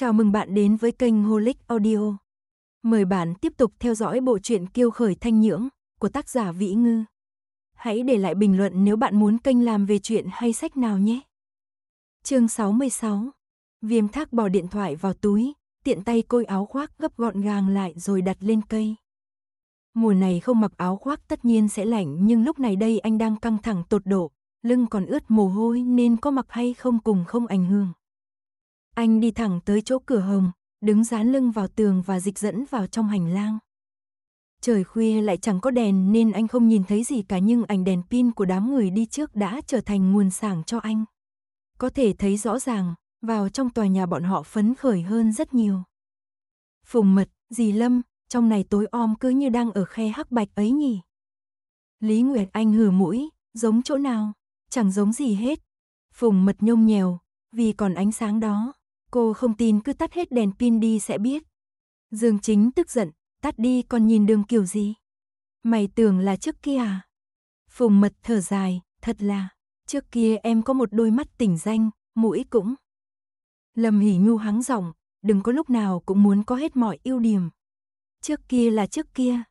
Chào mừng bạn đến với kênh Holic Audio. Mời bạn tiếp tục theo dõi bộ truyện Kiêu khởi thanh nhưỡng của tác giả Vĩ Ngư. Hãy để lại bình luận nếu bạn muốn kênh làm về chuyện hay sách nào nhé. Chương 66. Viêm Thác bỏ điện thoại vào túi, tiện tay côi áo khoác gấp gọn gàng lại rồi đặt lên cây. Mùa này không mặc áo khoác tất nhiên sẽ lạnh nhưng lúc này đây anh đang căng thẳng tột độ, lưng còn ướt mồ hôi nên có mặc hay không cùng không ảnh hưởng. Anh đi thẳng tới chỗ cửa hồng, đứng dán lưng vào tường và dịch dẫn vào trong hành lang. Trời khuya lại chẳng có đèn nên anh không nhìn thấy gì cả nhưng ảnh đèn pin của đám người đi trước đã trở thành nguồn sảng cho anh. Có thể thấy rõ ràng, vào trong tòa nhà bọn họ phấn khởi hơn rất nhiều. Phùng mật, dì Lâm, trong này tối om cứ như đang ở khe hắc bạch ấy nhỉ. Lý Nguyệt Anh hừ mũi, giống chỗ nào, chẳng giống gì hết. Phùng mật nhông nhèo, vì còn ánh sáng đó. Cô không tin cứ tắt hết đèn pin đi sẽ biết. Dương Chính tức giận, tắt đi còn nhìn đường kiểu gì? Mày tưởng là trước kia à? Phùng mật thở dài, thật là, trước kia em có một đôi mắt tỉnh danh, mũi cũng. Lâm Hỷ Nhu hắng giọng, đừng có lúc nào cũng muốn có hết mọi ưu điểm. Trước kia là trước kia.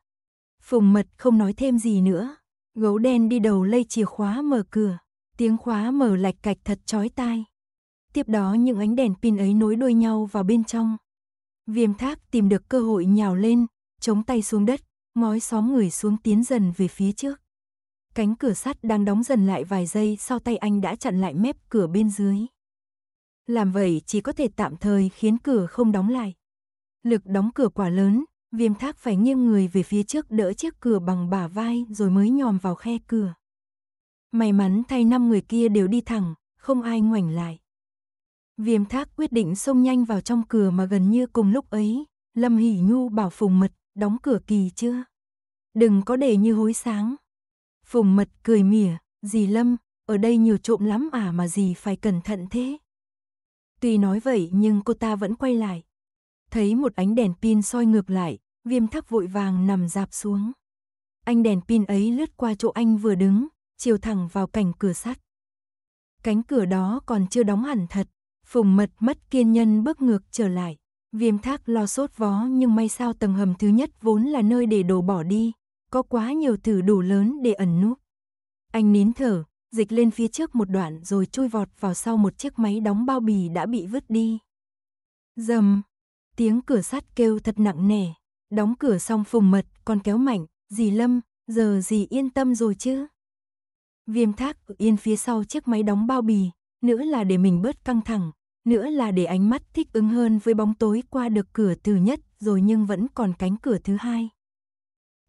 Phùng mật không nói thêm gì nữa. Gấu đen đi đầu lây chìa khóa mở cửa. Tiếng khóa mở lạch cạch thật chói tai. Tiếp đó những ánh đèn pin ấy nối đuôi nhau vào bên trong. Viêm thác tìm được cơ hội nhào lên, chống tay xuống đất, ngói xóm người xuống tiến dần về phía trước. Cánh cửa sắt đang đóng dần lại vài giây sau tay anh đã chặn lại mép cửa bên dưới. Làm vậy chỉ có thể tạm thời khiến cửa không đóng lại. Lực đóng cửa quá lớn, viêm thác phải nghiêng người về phía trước đỡ chiếc cửa bằng bả vai rồi mới nhòm vào khe cửa. May mắn thay năm người kia đều đi thẳng, không ai ngoảnh lại. Viêm thác quyết định xông nhanh vào trong cửa mà gần như cùng lúc ấy, Lâm Hỷ Nhu bảo Phùng Mật đóng cửa kỳ chưa? Đừng có để như hối sáng. Phùng Mật cười mỉa, dì Lâm, ở đây nhiều trộm lắm à mà dì phải cẩn thận thế. Tuy nói vậy nhưng cô ta vẫn quay lại. Thấy một ánh đèn pin soi ngược lại, viêm Thác vội vàng nằm dạp xuống. Anh đèn pin ấy lướt qua chỗ anh vừa đứng, chiều thẳng vào cành cửa sắt. Cánh cửa đó còn chưa đóng hẳn thật, Phùng mật mất kiên nhân bước ngược trở lại. Viêm thác lo sốt vó nhưng may sao tầng hầm thứ nhất vốn là nơi để đồ bỏ đi. Có quá nhiều thử đủ lớn để ẩn núp. Anh nín thở, dịch lên phía trước một đoạn rồi chui vọt vào sau một chiếc máy đóng bao bì đã bị vứt đi. Dầm, tiếng cửa sắt kêu thật nặng nề. Đóng cửa xong phùng mật, còn kéo mạnh, dì Lâm, giờ dì yên tâm rồi chứ. Viêm thác yên phía sau chiếc máy đóng bao bì, nữa là để mình bớt căng thẳng, nữa là để ánh mắt thích ứng hơn với bóng tối qua được cửa thứ nhất rồi nhưng vẫn còn cánh cửa thứ hai.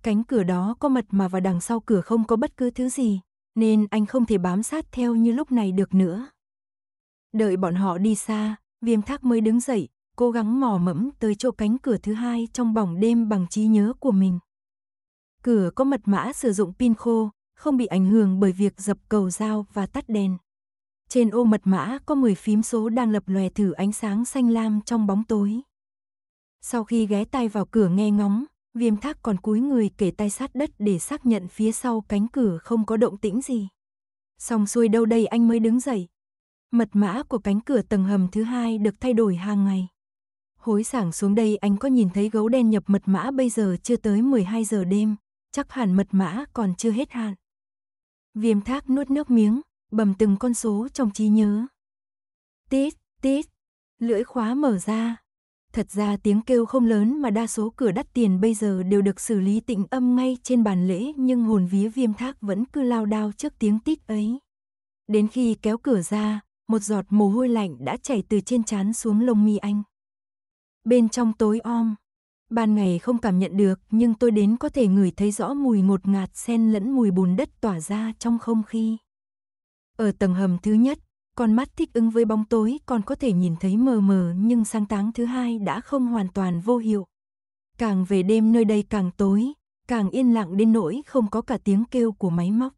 Cánh cửa đó có mật mà và đằng sau cửa không có bất cứ thứ gì, nên anh không thể bám sát theo như lúc này được nữa. Đợi bọn họ đi xa, viêm thác mới đứng dậy, cố gắng mò mẫm tới chỗ cánh cửa thứ hai trong bóng đêm bằng trí nhớ của mình. Cửa có mật mã sử dụng pin khô, không bị ảnh hưởng bởi việc dập cầu dao và tắt đèn. Trên ô mật mã có 10 phím số đang lập lòe thử ánh sáng xanh lam trong bóng tối. Sau khi ghé tay vào cửa nghe ngóng, viêm thác còn cúi người kể tay sát đất để xác nhận phía sau cánh cửa không có động tĩnh gì. Xong xuôi đâu đây anh mới đứng dậy. Mật mã của cánh cửa tầng hầm thứ hai được thay đổi hàng ngày. Hối sảng xuống đây anh có nhìn thấy gấu đen nhập mật mã bây giờ chưa tới 12 giờ đêm, chắc hẳn mật mã còn chưa hết hạn. Viêm thác nuốt nước miếng, bầm từng con số trong trí nhớ. Tít, tít, lưỡi khóa mở ra. Thật ra tiếng kêu không lớn mà đa số cửa đắt tiền bây giờ đều được xử lý tịnh âm ngay trên bàn lễ nhưng hồn vía viêm thác vẫn cứ lao đao trước tiếng tít ấy. Đến khi kéo cửa ra, một giọt mồ hôi lạnh đã chảy từ trên trán xuống lông mi anh. Bên trong tối om, ban ngày không cảm nhận được nhưng tôi đến có thể ngửi thấy rõ mùi ngột ngạt xen lẫn mùi bùn đất tỏa ra trong không khí. Ở tầng hầm thứ nhất, con mắt thích ứng với bóng tối còn có thể nhìn thấy mờ mờ nhưng sáng táng thứ hai đã không hoàn toàn vô hiệu. Càng về đêm nơi đây càng tối, càng yên lặng đến nỗi không có cả tiếng kêu của máy móc.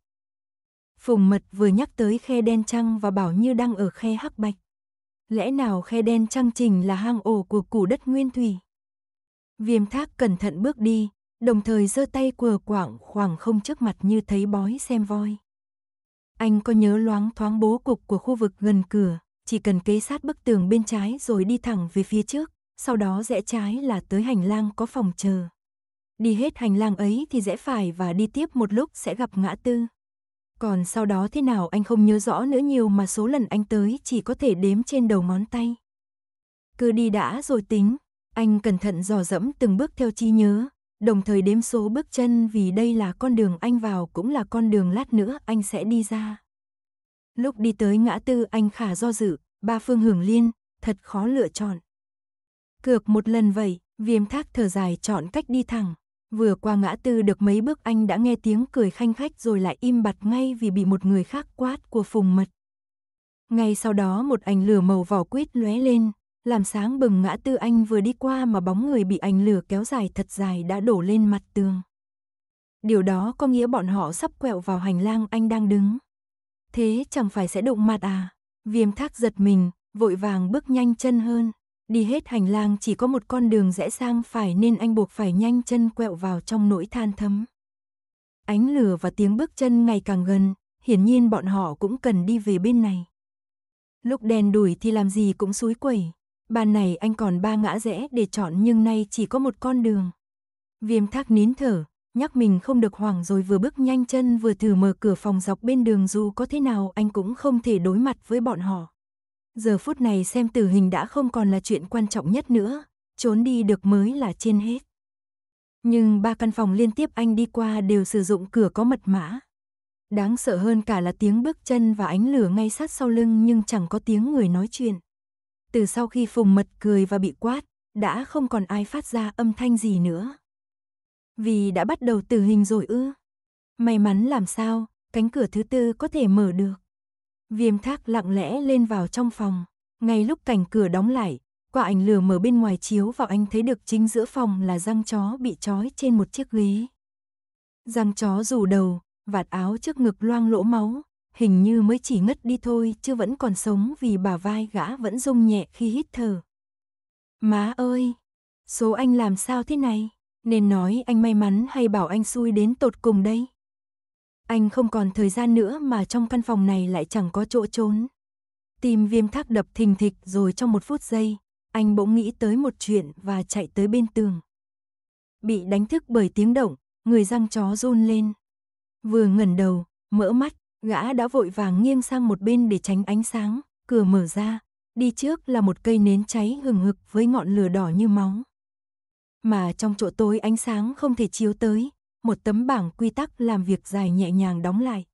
Phùng mật vừa nhắc tới khe đen trăng và bảo như đang ở khe hắc bạch. Lẽ nào khe đen trăng trình là hang ổ của củ đất nguyên thủy? Viêm thác cẩn thận bước đi, đồng thời giơ tay quờ quảng khoảng không trước mặt như thấy bói xem voi. Anh có nhớ loáng thoáng bố cục của khu vực gần cửa, chỉ cần kế sát bức tường bên trái rồi đi thẳng về phía trước, sau đó rẽ trái là tới hành lang có phòng chờ. Đi hết hành lang ấy thì rẽ phải và đi tiếp một lúc sẽ gặp ngã tư. Còn sau đó thế nào anh không nhớ rõ nữa nhiều mà số lần anh tới chỉ có thể đếm trên đầu ngón tay. Cứ đi đã rồi tính, anh cẩn thận dò dẫm từng bước theo chi nhớ, đồng thời đếm số bước chân vì đây là con đường anh vào cũng là con đường lát nữa anh sẽ đi ra. Lúc đi tới ngã tư anh khả do dự, ba phương hưởng liên, thật khó lựa chọn. Cược một lần vậy, viêm thác thở dài chọn cách đi thẳng. Vừa qua ngã tư được mấy bước anh đã nghe tiếng cười khanh khách rồi lại im bặt ngay vì bị một người khác quát của phùng mật. Ngay sau đó một ảnh lửa màu vỏ quýt lóe lên, làm sáng bừng ngã tư anh vừa đi qua mà bóng người bị ảnh lửa kéo dài thật dài đã đổ lên mặt tường. Điều đó có nghĩa bọn họ sắp quẹo vào hành lang anh đang đứng. Thế chẳng phải sẽ đụng mặt à? Viêm thác giật mình, vội vàng bước nhanh chân hơn. Đi hết hành lang chỉ có một con đường rẽ sang phải nên anh buộc phải nhanh chân quẹo vào trong nỗi than thấm. Ánh lửa và tiếng bước chân ngày càng gần, hiển nhiên bọn họ cũng cần đi về bên này. Lúc đèn đuổi thì làm gì cũng suối quẩy, ban này anh còn ba ngã rẽ để chọn nhưng nay chỉ có một con đường. Viêm thác nín thở, nhắc mình không được hoảng rồi vừa bước nhanh chân vừa thử mở cửa phòng dọc bên đường dù có thế nào anh cũng không thể đối mặt với bọn họ. Giờ phút này xem tử hình đã không còn là chuyện quan trọng nhất nữa, trốn đi được mới là trên hết. Nhưng ba căn phòng liên tiếp anh đi qua đều sử dụng cửa có mật mã. Đáng sợ hơn cả là tiếng bước chân và ánh lửa ngay sát sau lưng nhưng chẳng có tiếng người nói chuyện từ sau khi Phùng Mật cười và bị quát, đã không còn ai phát ra âm thanh gì nữa. Vì đã bắt đầu tử hình rồi ư. May mắn làm sao, cánh cửa thứ tư có thể mở được. Viêm thác lặng lẽ lên vào trong phòng. Ngay lúc cảnh cửa đóng lại, quả ảnh lửa mở bên ngoài chiếu vào anh thấy được chính giữa phòng là răng chó bị trói trên một chiếc ghế. Răng chó rủ đầu, vạt áo trước ngực loang lỗ máu, hình như mới chỉ ngất đi thôi chứ vẫn còn sống vì bà vai gã vẫn rung nhẹ khi hít thở. Má ơi, số anh làm sao thế này? Nên nói anh may mắn hay bảo anh xui đến tột cùng đây? Anh không còn thời gian nữa mà trong căn phòng này lại chẳng có chỗ trốn. Tim viêm thác đập thình thịch rồi trong một phút giây, anh bỗng nghĩ tới một chuyện và chạy tới bên tường. Bị đánh thức bởi tiếng động, người răng chó run lên. Vừa ngẩn đầu, mỡ mắt, Gã đã vội vàng nghiêng sang một bên để tránh ánh sáng, cửa mở ra, đi trước là một cây nến cháy hừng hực với ngọn lửa đỏ như máu. Mà trong chỗ tối ánh sáng không thể chiếu tới, một tấm bảng quy tắc làm việc dài nhẹ nhàng đóng lại.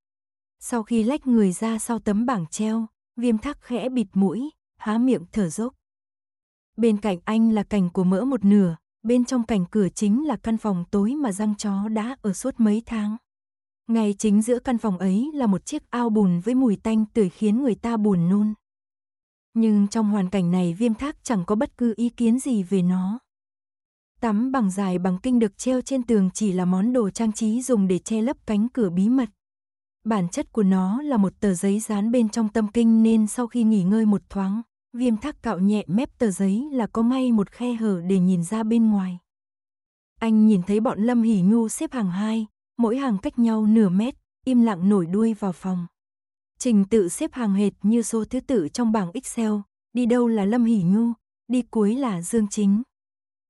Sau khi lách người ra sau tấm bảng treo, viêm thắc khẽ bịt mũi, há miệng thở dốc. Bên cạnh anh là cảnh của mỡ một nửa, bên trong cảnh cửa chính là căn phòng tối mà răng chó đã ở suốt mấy tháng. Ngay chính giữa căn phòng ấy là một chiếc ao bùn với mùi tanh tưởi khiến người ta buồn nôn. Nhưng trong hoàn cảnh này viêm thác chẳng có bất cứ ý kiến gì về nó. Tắm bằng dài bằng kinh được treo trên tường chỉ là món đồ trang trí dùng để che lấp cánh cửa bí mật. Bản chất của nó là một tờ giấy dán bên trong tâm kinh nên sau khi nghỉ ngơi một thoáng, viêm thác cạo nhẹ mép tờ giấy là có may một khe hở để nhìn ra bên ngoài. Anh nhìn thấy bọn Lâm Hỷ Nhu xếp hàng hai, mỗi hàng cách nhau nửa mét, im lặng nổi đuôi vào phòng. Trình tự xếp hàng hệt như số thứ tự trong bảng Excel, đi đâu là Lâm Hỷ Nhu, đi cuối là Dương Chính.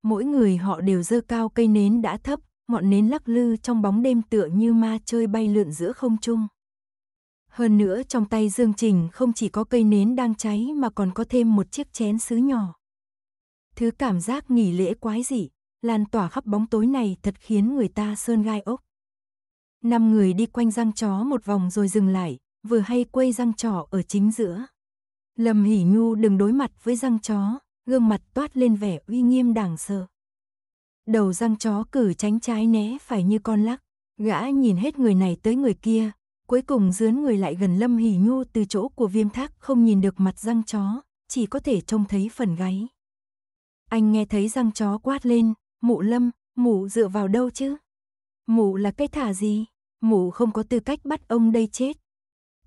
Mỗi người họ đều dơ cao cây nến đã thấp, ngọn nến lắc lư trong bóng đêm tựa như ma chơi bay lượn giữa không trung. Hơn nữa trong tay Dương Trình không chỉ có cây nến đang cháy mà còn có thêm một chiếc chén sứ nhỏ. Thứ cảm giác nghỉ lễ quái dị, lan tỏa khắp bóng tối này thật khiến người ta sơn gai ốc. Năm người đi quanh răng chó một vòng rồi dừng lại, vừa hay quay răng trỏ ở chính giữa. Lâm Hỷ Nhu đừng đối mặt với răng chó, gương mặt toát lên vẻ uy nghiêm đàng sợ. Đầu răng chó cử tránh trái né phải như con lắc, gã nhìn hết người này tới người kia, cuối cùng dướn người lại gần Lâm Hỷ Nhu từ chỗ của viêm thác không nhìn được mặt răng chó, chỉ có thể trông thấy phần gáy. Anh nghe thấy răng chó quát lên, mụ Lâm, mụ dựa vào đâu chứ? Mụ là cái thả gì? Mụ không có tư cách bắt ông đây chết.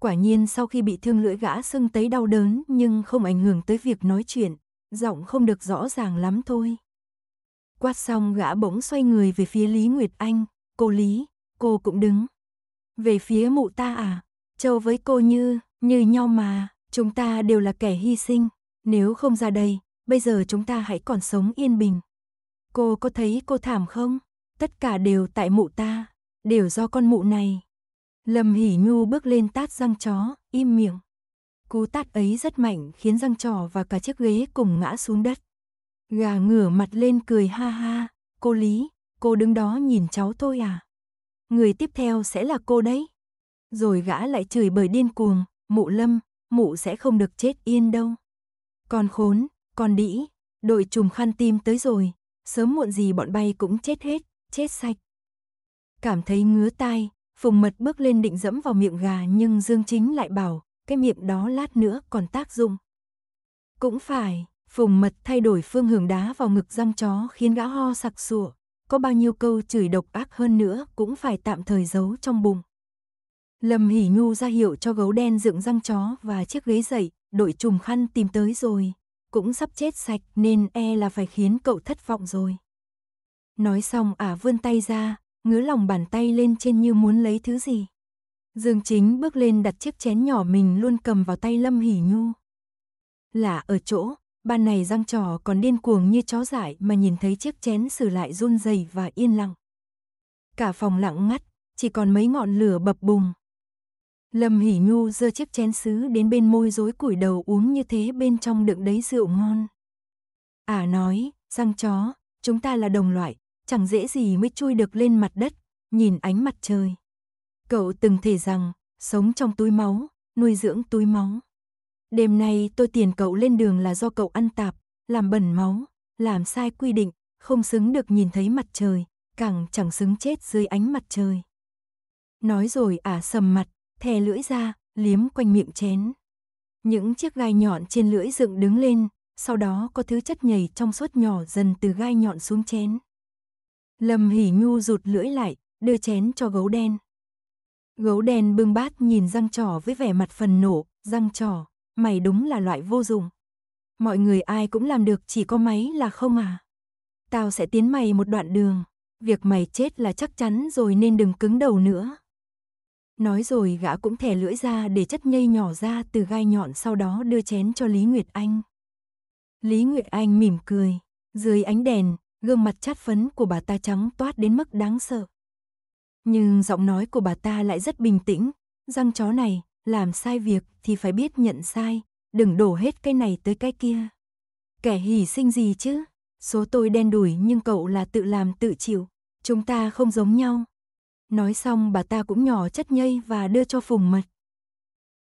Quả nhiên sau khi bị thương lưỡi gã sưng tấy đau đớn nhưng không ảnh hưởng tới việc nói chuyện, giọng không được rõ ràng lắm thôi. Quát xong gã bỗng xoay người về phía Lý Nguyệt Anh, cô Lý, cô cũng đứng. Về phía mụ ta à, châu với cô như, như nhau mà, chúng ta đều là kẻ hy sinh, nếu không ra đây, bây giờ chúng ta hãy còn sống yên bình. Cô có thấy cô thảm không? Tất cả đều tại mụ ta, đều do con mụ này. Lâm Hỉ Nhu bước lên tát răng chó, im miệng. Cú tát ấy rất mạnh khiến răng trò và cả chiếc ghế cùng ngã xuống đất. Gà ngửa mặt lên cười ha ha, cô Lý, cô đứng đó nhìn cháu thôi à? Người tiếp theo sẽ là cô đấy. Rồi gã lại chửi bởi điên cuồng, mụ lâm, mụ sẽ không được chết yên đâu. Con khốn, con đĩ, đội trùm khăn tim tới rồi, sớm muộn gì bọn bay cũng chết hết chết sạch. Cảm thấy ngứa tai, Phùng Mật bước lên định dẫm vào miệng gà nhưng Dương Chính lại bảo, cái miệng đó lát nữa còn tác dụng. Cũng phải, Phùng Mật thay đổi phương hướng đá vào ngực răng chó khiến gã ho sặc sụa, có bao nhiêu câu chửi độc ác hơn nữa cũng phải tạm thời giấu trong bụng. Lâm Hỉ Nhu ra hiệu cho gấu đen dựng răng chó và chiếc ghế dậy, đội trùm khăn tìm tới rồi, cũng sắp chết sạch nên e là phải khiến cậu thất vọng rồi. Nói xong ả vươn tay ra, ngứa lòng bàn tay lên trên như muốn lấy thứ gì. Dương Chính bước lên đặt chiếc chén nhỏ mình luôn cầm vào tay Lâm Hỉ Nhu. Lạ ở chỗ, ban này răng trò còn điên cuồng như chó dại mà nhìn thấy chiếc chén xử lại run rẩy và yên lặng. Cả phòng lặng ngắt, chỉ còn mấy ngọn lửa bập bùng. Lâm Hỉ Nhu giơ chiếc chén xứ đến bên môi rối củi đầu uống như thế bên trong đựng đấy rượu ngon. À nói, răng chó, chúng ta là đồng loại, chẳng dễ gì mới chui được lên mặt đất, nhìn ánh mặt trời. Cậu từng thể rằng, sống trong túi máu, nuôi dưỡng túi máu. Đêm nay tôi tiền cậu lên đường là do cậu ăn tạp, làm bẩn máu, làm sai quy định, không xứng được nhìn thấy mặt trời, càng chẳng xứng chết dưới ánh mặt trời. Nói rồi ả à sầm mặt, thè lưỡi ra, liếm quanh miệng chén. Những chiếc gai nhọn trên lưỡi dựng đứng lên, sau đó có thứ chất nhầy trong suốt nhỏ dần từ gai nhọn xuống chén. Lâm Hỉ Nhu rụt lưỡi lại, đưa chén cho gấu đen. Gấu đen bưng bát nhìn răng trỏ với vẻ mặt phần nổ, răng trỏ, mày đúng là loại vô dụng. Mọi người ai cũng làm được chỉ có máy là không à. Tao sẽ tiến mày một đoạn đường, việc mày chết là chắc chắn rồi nên đừng cứng đầu nữa. Nói rồi gã cũng thẻ lưỡi ra để chất nhây nhỏ ra từ gai nhọn sau đó đưa chén cho Lý Nguyệt Anh. Lý Nguyệt Anh mỉm cười, dưới ánh đèn, gương mặt chát phấn của bà ta trắng toát đến mức đáng sợ. Nhưng giọng nói của bà ta lại rất bình tĩnh, răng chó này, làm sai việc thì phải biết nhận sai, đừng đổ hết cái này tới cái kia. Kẻ hỉ sinh gì chứ, số tôi đen đủi nhưng cậu là tự làm tự chịu, chúng ta không giống nhau. Nói xong bà ta cũng nhỏ chất nhây và đưa cho Phùng Mật.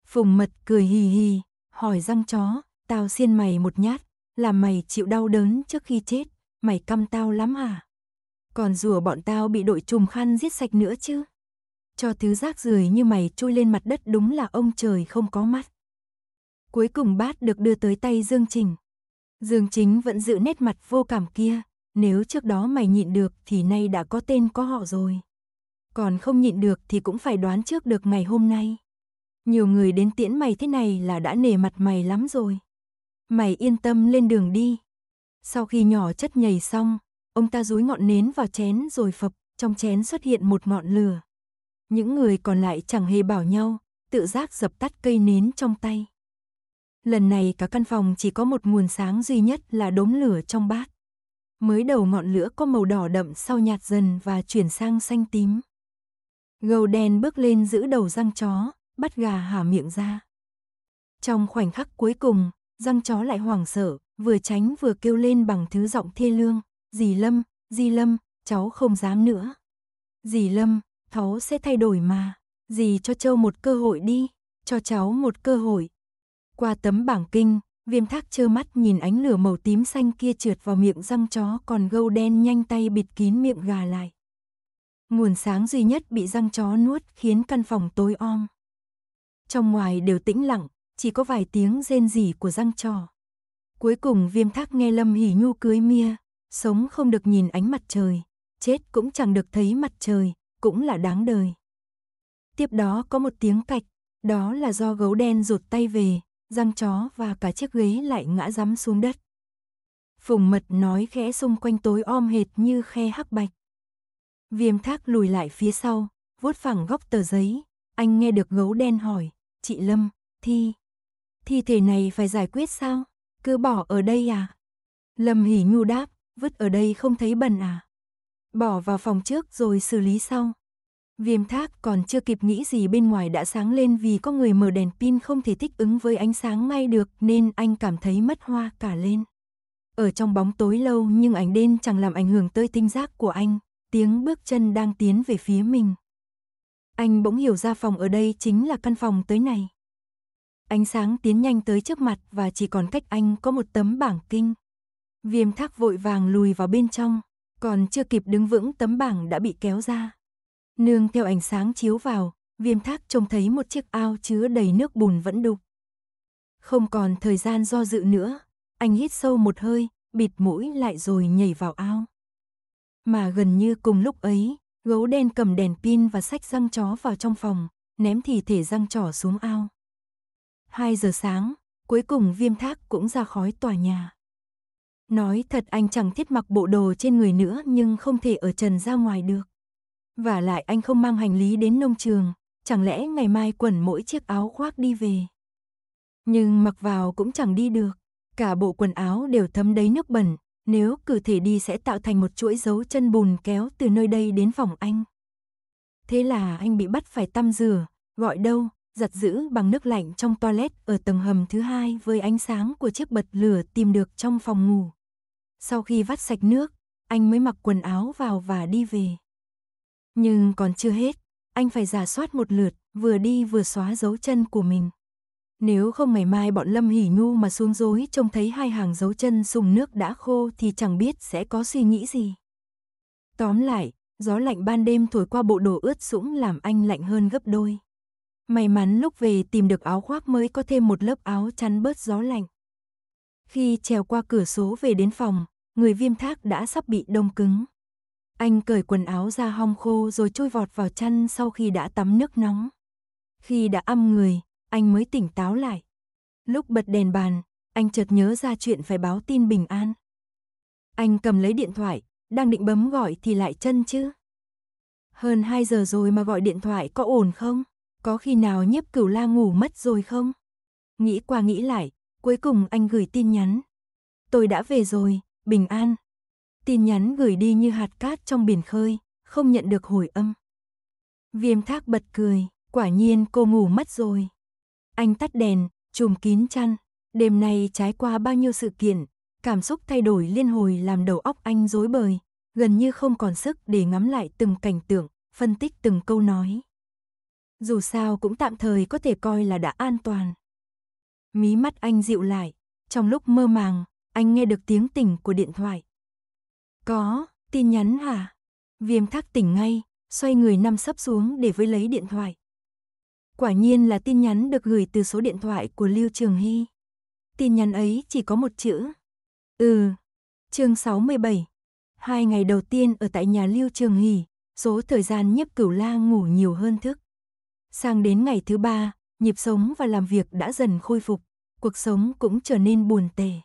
Phùng Mật cười hì hì, hỏi răng chó, tao xiên mày một nhát, làm mày chịu đau đớn trước khi chết mày căm tao lắm à? Còn rùa bọn tao bị đội trùm khăn giết sạch nữa chứ? Cho thứ rác rưởi như mày trôi lên mặt đất đúng là ông trời không có mắt. Cuối cùng bát được đưa tới tay Dương Trình. Dương Chính vẫn giữ nét mặt vô cảm kia, nếu trước đó mày nhịn được thì nay đã có tên có họ rồi. Còn không nhịn được thì cũng phải đoán trước được ngày hôm nay. Nhiều người đến tiễn mày thế này là đã nề mặt mày lắm rồi. Mày yên tâm lên đường đi, sau khi nhỏ chất nhầy xong, ông ta dúi ngọn nến vào chén rồi phập, trong chén xuất hiện một ngọn lửa. Những người còn lại chẳng hề bảo nhau, tự giác dập tắt cây nến trong tay. Lần này cả căn phòng chỉ có một nguồn sáng duy nhất là đốm lửa trong bát. Mới đầu ngọn lửa có màu đỏ đậm sau nhạt dần và chuyển sang xanh tím. Gầu đen bước lên giữ đầu răng chó, bắt gà hả miệng ra. Trong khoảnh khắc cuối cùng, răng chó lại hoảng sợ, vừa tránh vừa kêu lên bằng thứ giọng thê lương, dì Lâm, dì Lâm, cháu không dám nữa. Dì Lâm, cháu sẽ thay đổi mà, dì cho Châu một cơ hội đi, cho cháu một cơ hội. Qua tấm bảng kinh, viêm thác trơ mắt nhìn ánh lửa màu tím xanh kia trượt vào miệng răng chó còn gâu đen nhanh tay bịt kín miệng gà lại. Nguồn sáng duy nhất bị răng chó nuốt khiến căn phòng tối om. Trong ngoài đều tĩnh lặng, chỉ có vài tiếng rên rỉ của răng chó. Cuối cùng viêm thác nghe Lâm Hỷ Nhu cưới Mia, sống không được nhìn ánh mặt trời, chết cũng chẳng được thấy mặt trời, cũng là đáng đời. Tiếp đó có một tiếng cạch, đó là do gấu đen rụt tay về, răng chó và cả chiếc ghế lại ngã rắm xuống đất. Phùng mật nói khẽ xung quanh tối om hệt như khe hắc bạch. Viêm thác lùi lại phía sau, vuốt phẳng góc tờ giấy, anh nghe được gấu đen hỏi, chị Lâm, thi, thi thể này phải giải quyết sao? Cứ bỏ ở đây à? Lâm Hỷ Nhu đáp, vứt ở đây không thấy bẩn à? Bỏ vào phòng trước rồi xử lý sau. Viêm thác còn chưa kịp nghĩ gì bên ngoài đã sáng lên vì có người mở đèn pin không thể thích ứng với ánh sáng ngay được nên anh cảm thấy mất hoa cả lên. Ở trong bóng tối lâu nhưng ánh đen chẳng làm ảnh hưởng tới tinh giác của anh, tiếng bước chân đang tiến về phía mình. Anh bỗng hiểu ra phòng ở đây chính là căn phòng tới này. Ánh sáng tiến nhanh tới trước mặt và chỉ còn cách anh có một tấm bảng kinh. Viêm thác vội vàng lùi vào bên trong, còn chưa kịp đứng vững tấm bảng đã bị kéo ra. Nương theo ánh sáng chiếu vào, viêm thác trông thấy một chiếc ao chứa đầy nước bùn vẫn đục. Không còn thời gian do dự nữa, anh hít sâu một hơi, bịt mũi lại rồi nhảy vào ao. Mà gần như cùng lúc ấy, gấu đen cầm đèn pin và sách răng chó vào trong phòng, ném thì thể răng trỏ xuống ao. 2 giờ sáng, cuối cùng viêm thác cũng ra khói tòa nhà. Nói thật anh chẳng thiết mặc bộ đồ trên người nữa nhưng không thể ở trần ra ngoài được. Và lại anh không mang hành lý đến nông trường, chẳng lẽ ngày mai quẩn mỗi chiếc áo khoác đi về. Nhưng mặc vào cũng chẳng đi được, cả bộ quần áo đều thấm đầy nước bẩn, nếu cử thể đi sẽ tạo thành một chuỗi dấu chân bùn kéo từ nơi đây đến phòng anh. Thế là anh bị bắt phải tăm rửa, gọi đâu, giặt giữ bằng nước lạnh trong toilet ở tầng hầm thứ hai với ánh sáng của chiếc bật lửa tìm được trong phòng ngủ. Sau khi vắt sạch nước, anh mới mặc quần áo vào và đi về. Nhưng còn chưa hết, anh phải giả soát một lượt, vừa đi vừa xóa dấu chân của mình. Nếu không ngày mai bọn Lâm Hỉ Nhu mà xuống dối trông thấy hai hàng dấu chân sùng nước đã khô thì chẳng biết sẽ có suy nghĩ gì. Tóm lại, gió lạnh ban đêm thổi qua bộ đồ ướt sũng làm anh lạnh hơn gấp đôi. May mắn lúc về tìm được áo khoác mới có thêm một lớp áo chắn bớt gió lạnh. Khi trèo qua cửa số về đến phòng, người viêm thác đã sắp bị đông cứng. Anh cởi quần áo ra hong khô rồi chui vọt vào chăn sau khi đã tắm nước nóng. Khi đã âm người, anh mới tỉnh táo lại. Lúc bật đèn bàn, anh chợt nhớ ra chuyện phải báo tin bình an. Anh cầm lấy điện thoại, đang định bấm gọi thì lại chân chứ. Hơn 2 giờ rồi mà gọi điện thoại có ổn không? Có khi nào nhiếp cửu la ngủ mất rồi không? Nghĩ qua nghĩ lại, cuối cùng anh gửi tin nhắn. Tôi đã về rồi, bình an. Tin nhắn gửi đi như hạt cát trong biển khơi, không nhận được hồi âm. Viêm thác bật cười, quả nhiên cô ngủ mất rồi. Anh tắt đèn, chùm kín chăn. Đêm nay trái qua bao nhiêu sự kiện, cảm xúc thay đổi liên hồi làm đầu óc anh rối bời, gần như không còn sức để ngắm lại từng cảnh tượng, phân tích từng câu nói dù sao cũng tạm thời có thể coi là đã an toàn. Mí mắt anh dịu lại, trong lúc mơ màng, anh nghe được tiếng tỉnh của điện thoại. Có, tin nhắn hả? Viêm thác tỉnh ngay, xoay người nằm sấp xuống để với lấy điện thoại. Quả nhiên là tin nhắn được gửi từ số điện thoại của Lưu Trường Hy. Tin nhắn ấy chỉ có một chữ. Ừ, chương 67. Hai ngày đầu tiên ở tại nhà Lưu Trường hy, số thời gian nhiếp cửu la ngủ nhiều hơn thức. Sang đến ngày thứ ba, nhịp sống và làm việc đã dần khôi phục, cuộc sống cũng trở nên buồn tẻ.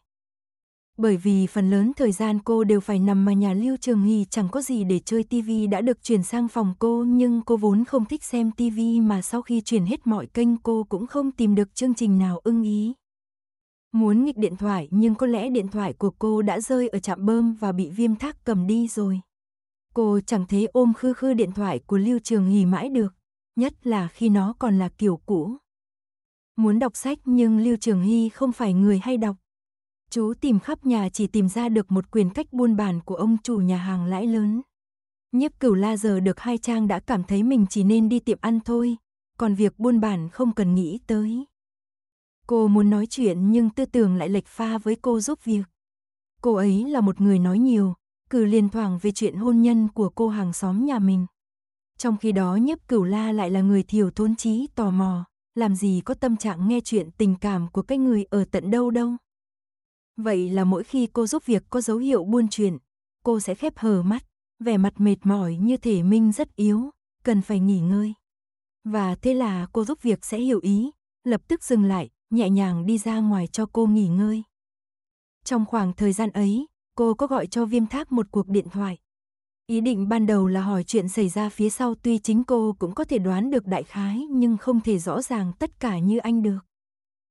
Bởi vì phần lớn thời gian cô đều phải nằm mà nhà Lưu Trường Hy chẳng có gì để chơi tivi đã được chuyển sang phòng cô nhưng cô vốn không thích xem tivi mà sau khi chuyển hết mọi kênh cô cũng không tìm được chương trình nào ưng ý. Muốn nghịch điện thoại nhưng có lẽ điện thoại của cô đã rơi ở trạm bơm và bị viêm thác cầm đi rồi. Cô chẳng thế ôm khư khư điện thoại của Lưu Trường Hì mãi được nhất là khi nó còn là kiểu cũ. Muốn đọc sách nhưng Lưu Trường Hy không phải người hay đọc. Chú tìm khắp nhà chỉ tìm ra được một quyển cách buôn bản của ông chủ nhà hàng lãi lớn. Nhiếp cửu la giờ được hai trang đã cảm thấy mình chỉ nên đi tiệm ăn thôi, còn việc buôn bản không cần nghĩ tới. Cô muốn nói chuyện nhưng tư tưởng lại lệch pha với cô giúp việc. Cô ấy là một người nói nhiều, cứ liên thoảng về chuyện hôn nhân của cô hàng xóm nhà mình. Trong khi đó nhiếp cửu la lại là người thiểu thốn trí tò mò, làm gì có tâm trạng nghe chuyện tình cảm của cái người ở tận đâu đâu. Vậy là mỗi khi cô giúp việc có dấu hiệu buôn chuyện, cô sẽ khép hờ mắt, vẻ mặt mệt mỏi như thể minh rất yếu, cần phải nghỉ ngơi. Và thế là cô giúp việc sẽ hiểu ý, lập tức dừng lại, nhẹ nhàng đi ra ngoài cho cô nghỉ ngơi. Trong khoảng thời gian ấy, cô có gọi cho Viêm Thác một cuộc điện thoại, Ý định ban đầu là hỏi chuyện xảy ra phía sau tuy chính cô cũng có thể đoán được đại khái nhưng không thể rõ ràng tất cả như anh được.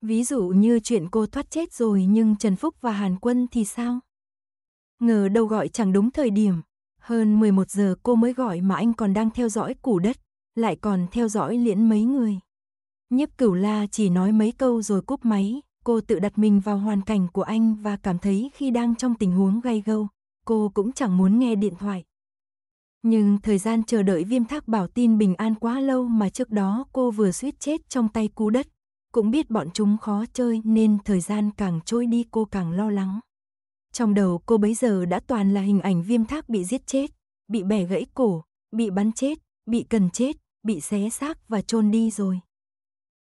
Ví dụ như chuyện cô thoát chết rồi nhưng Trần Phúc và Hàn Quân thì sao? Ngờ đâu gọi chẳng đúng thời điểm. Hơn 11 giờ cô mới gọi mà anh còn đang theo dõi củ đất, lại còn theo dõi liễn mấy người. Nhiếp cửu la chỉ nói mấy câu rồi cúp máy, cô tự đặt mình vào hoàn cảnh của anh và cảm thấy khi đang trong tình huống gây gâu, cô cũng chẳng muốn nghe điện thoại. Nhưng thời gian chờ đợi viêm thác bảo tin bình an quá lâu mà trước đó cô vừa suýt chết trong tay cú đất. Cũng biết bọn chúng khó chơi nên thời gian càng trôi đi cô càng lo lắng. Trong đầu cô bấy giờ đã toàn là hình ảnh viêm thác bị giết chết, bị bẻ gãy cổ, bị bắn chết, bị cần chết, bị xé xác và chôn đi rồi.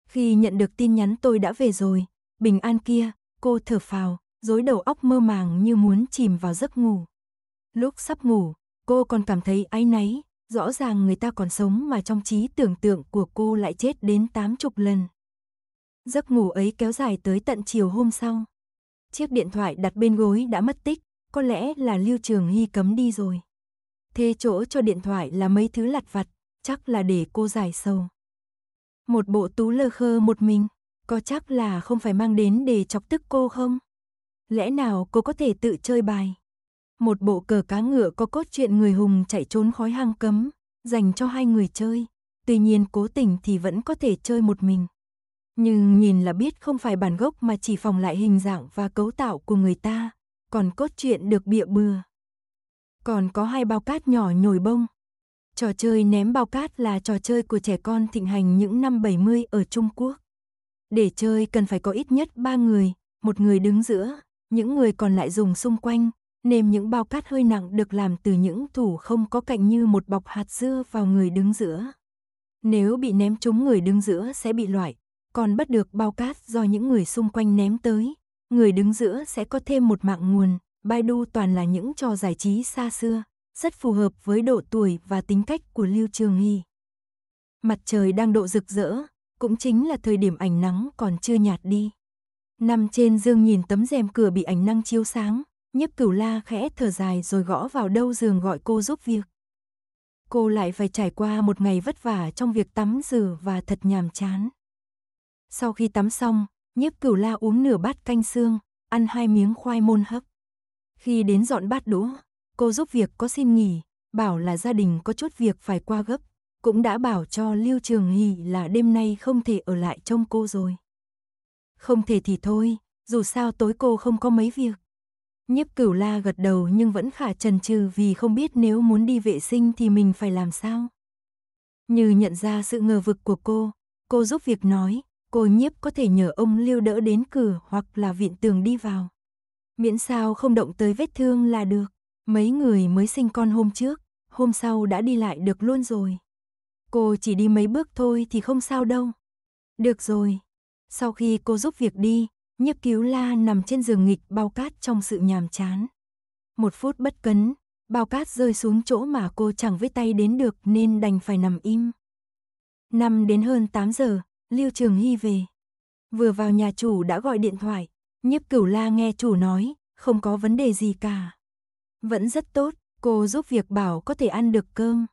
Khi nhận được tin nhắn tôi đã về rồi, bình an kia, cô thở phào, dối đầu óc mơ màng như muốn chìm vào giấc ngủ. Lúc sắp ngủ, Cô còn cảm thấy áy náy, rõ ràng người ta còn sống mà trong trí tưởng tượng của cô lại chết đến tám chục lần. Giấc ngủ ấy kéo dài tới tận chiều hôm sau. Chiếc điện thoại đặt bên gối đã mất tích, có lẽ là Lưu Trường Hy cấm đi rồi. Thế chỗ cho điện thoại là mấy thứ lặt vặt, chắc là để cô giải sầu. Một bộ tú lơ khơ một mình, có chắc là không phải mang đến để chọc tức cô không? Lẽ nào cô có thể tự chơi bài? một bộ cờ cá ngựa có cốt truyện người hùng chạy trốn khói hang cấm, dành cho hai người chơi. Tuy nhiên cố tình thì vẫn có thể chơi một mình. Nhưng nhìn là biết không phải bản gốc mà chỉ phòng lại hình dạng và cấu tạo của người ta, còn cốt truyện được bịa bừa. Còn có hai bao cát nhỏ nhồi bông. Trò chơi ném bao cát là trò chơi của trẻ con thịnh hành những năm 70 ở Trung Quốc. Để chơi cần phải có ít nhất ba người, một người đứng giữa, những người còn lại dùng xung quanh, nêm những bao cát hơi nặng được làm từ những thủ không có cạnh như một bọc hạt dưa vào người đứng giữa. Nếu bị ném trúng người đứng giữa sẽ bị loại, còn bắt được bao cát do những người xung quanh ném tới, người đứng giữa sẽ có thêm một mạng nguồn. Baidu toàn là những trò giải trí xa xưa, rất phù hợp với độ tuổi và tính cách của Lưu Trường Hy. Mặt trời đang độ rực rỡ, cũng chính là thời điểm ánh nắng còn chưa nhạt đi. Nằm trên giường nhìn tấm rèm cửa bị ánh nắng chiếu sáng, Nhấp cửu la khẽ thở dài rồi gõ vào đâu giường gọi cô giúp việc. Cô lại phải trải qua một ngày vất vả trong việc tắm rửa và thật nhàm chán. Sau khi tắm xong, nhiếp cửu la uống nửa bát canh xương, ăn hai miếng khoai môn hấp. Khi đến dọn bát đũa, cô giúp việc có xin nghỉ, bảo là gia đình có chút việc phải qua gấp, cũng đã bảo cho Lưu Trường Hỷ là đêm nay không thể ở lại trông cô rồi. Không thể thì thôi, dù sao tối cô không có mấy việc. Nhiếp cửu la gật đầu nhưng vẫn khả trần trừ vì không biết nếu muốn đi vệ sinh thì mình phải làm sao. Như nhận ra sự ngờ vực của cô, cô giúp việc nói, cô nhiếp có thể nhờ ông lưu đỡ đến cửa hoặc là viện tường đi vào. Miễn sao không động tới vết thương là được, mấy người mới sinh con hôm trước, hôm sau đã đi lại được luôn rồi. Cô chỉ đi mấy bước thôi thì không sao đâu. Được rồi. Sau khi cô giúp việc đi, Nhiếp cứu la nằm trên giường nghịch bao cát trong sự nhàm chán. Một phút bất cấn, bao cát rơi xuống chỗ mà cô chẳng với tay đến được nên đành phải nằm im. Năm đến hơn 8 giờ, Lưu Trường Hy về. Vừa vào nhà chủ đã gọi điện thoại, nhiếp cửu la nghe chủ nói, không có vấn đề gì cả. Vẫn rất tốt, cô giúp việc bảo có thể ăn được cơm.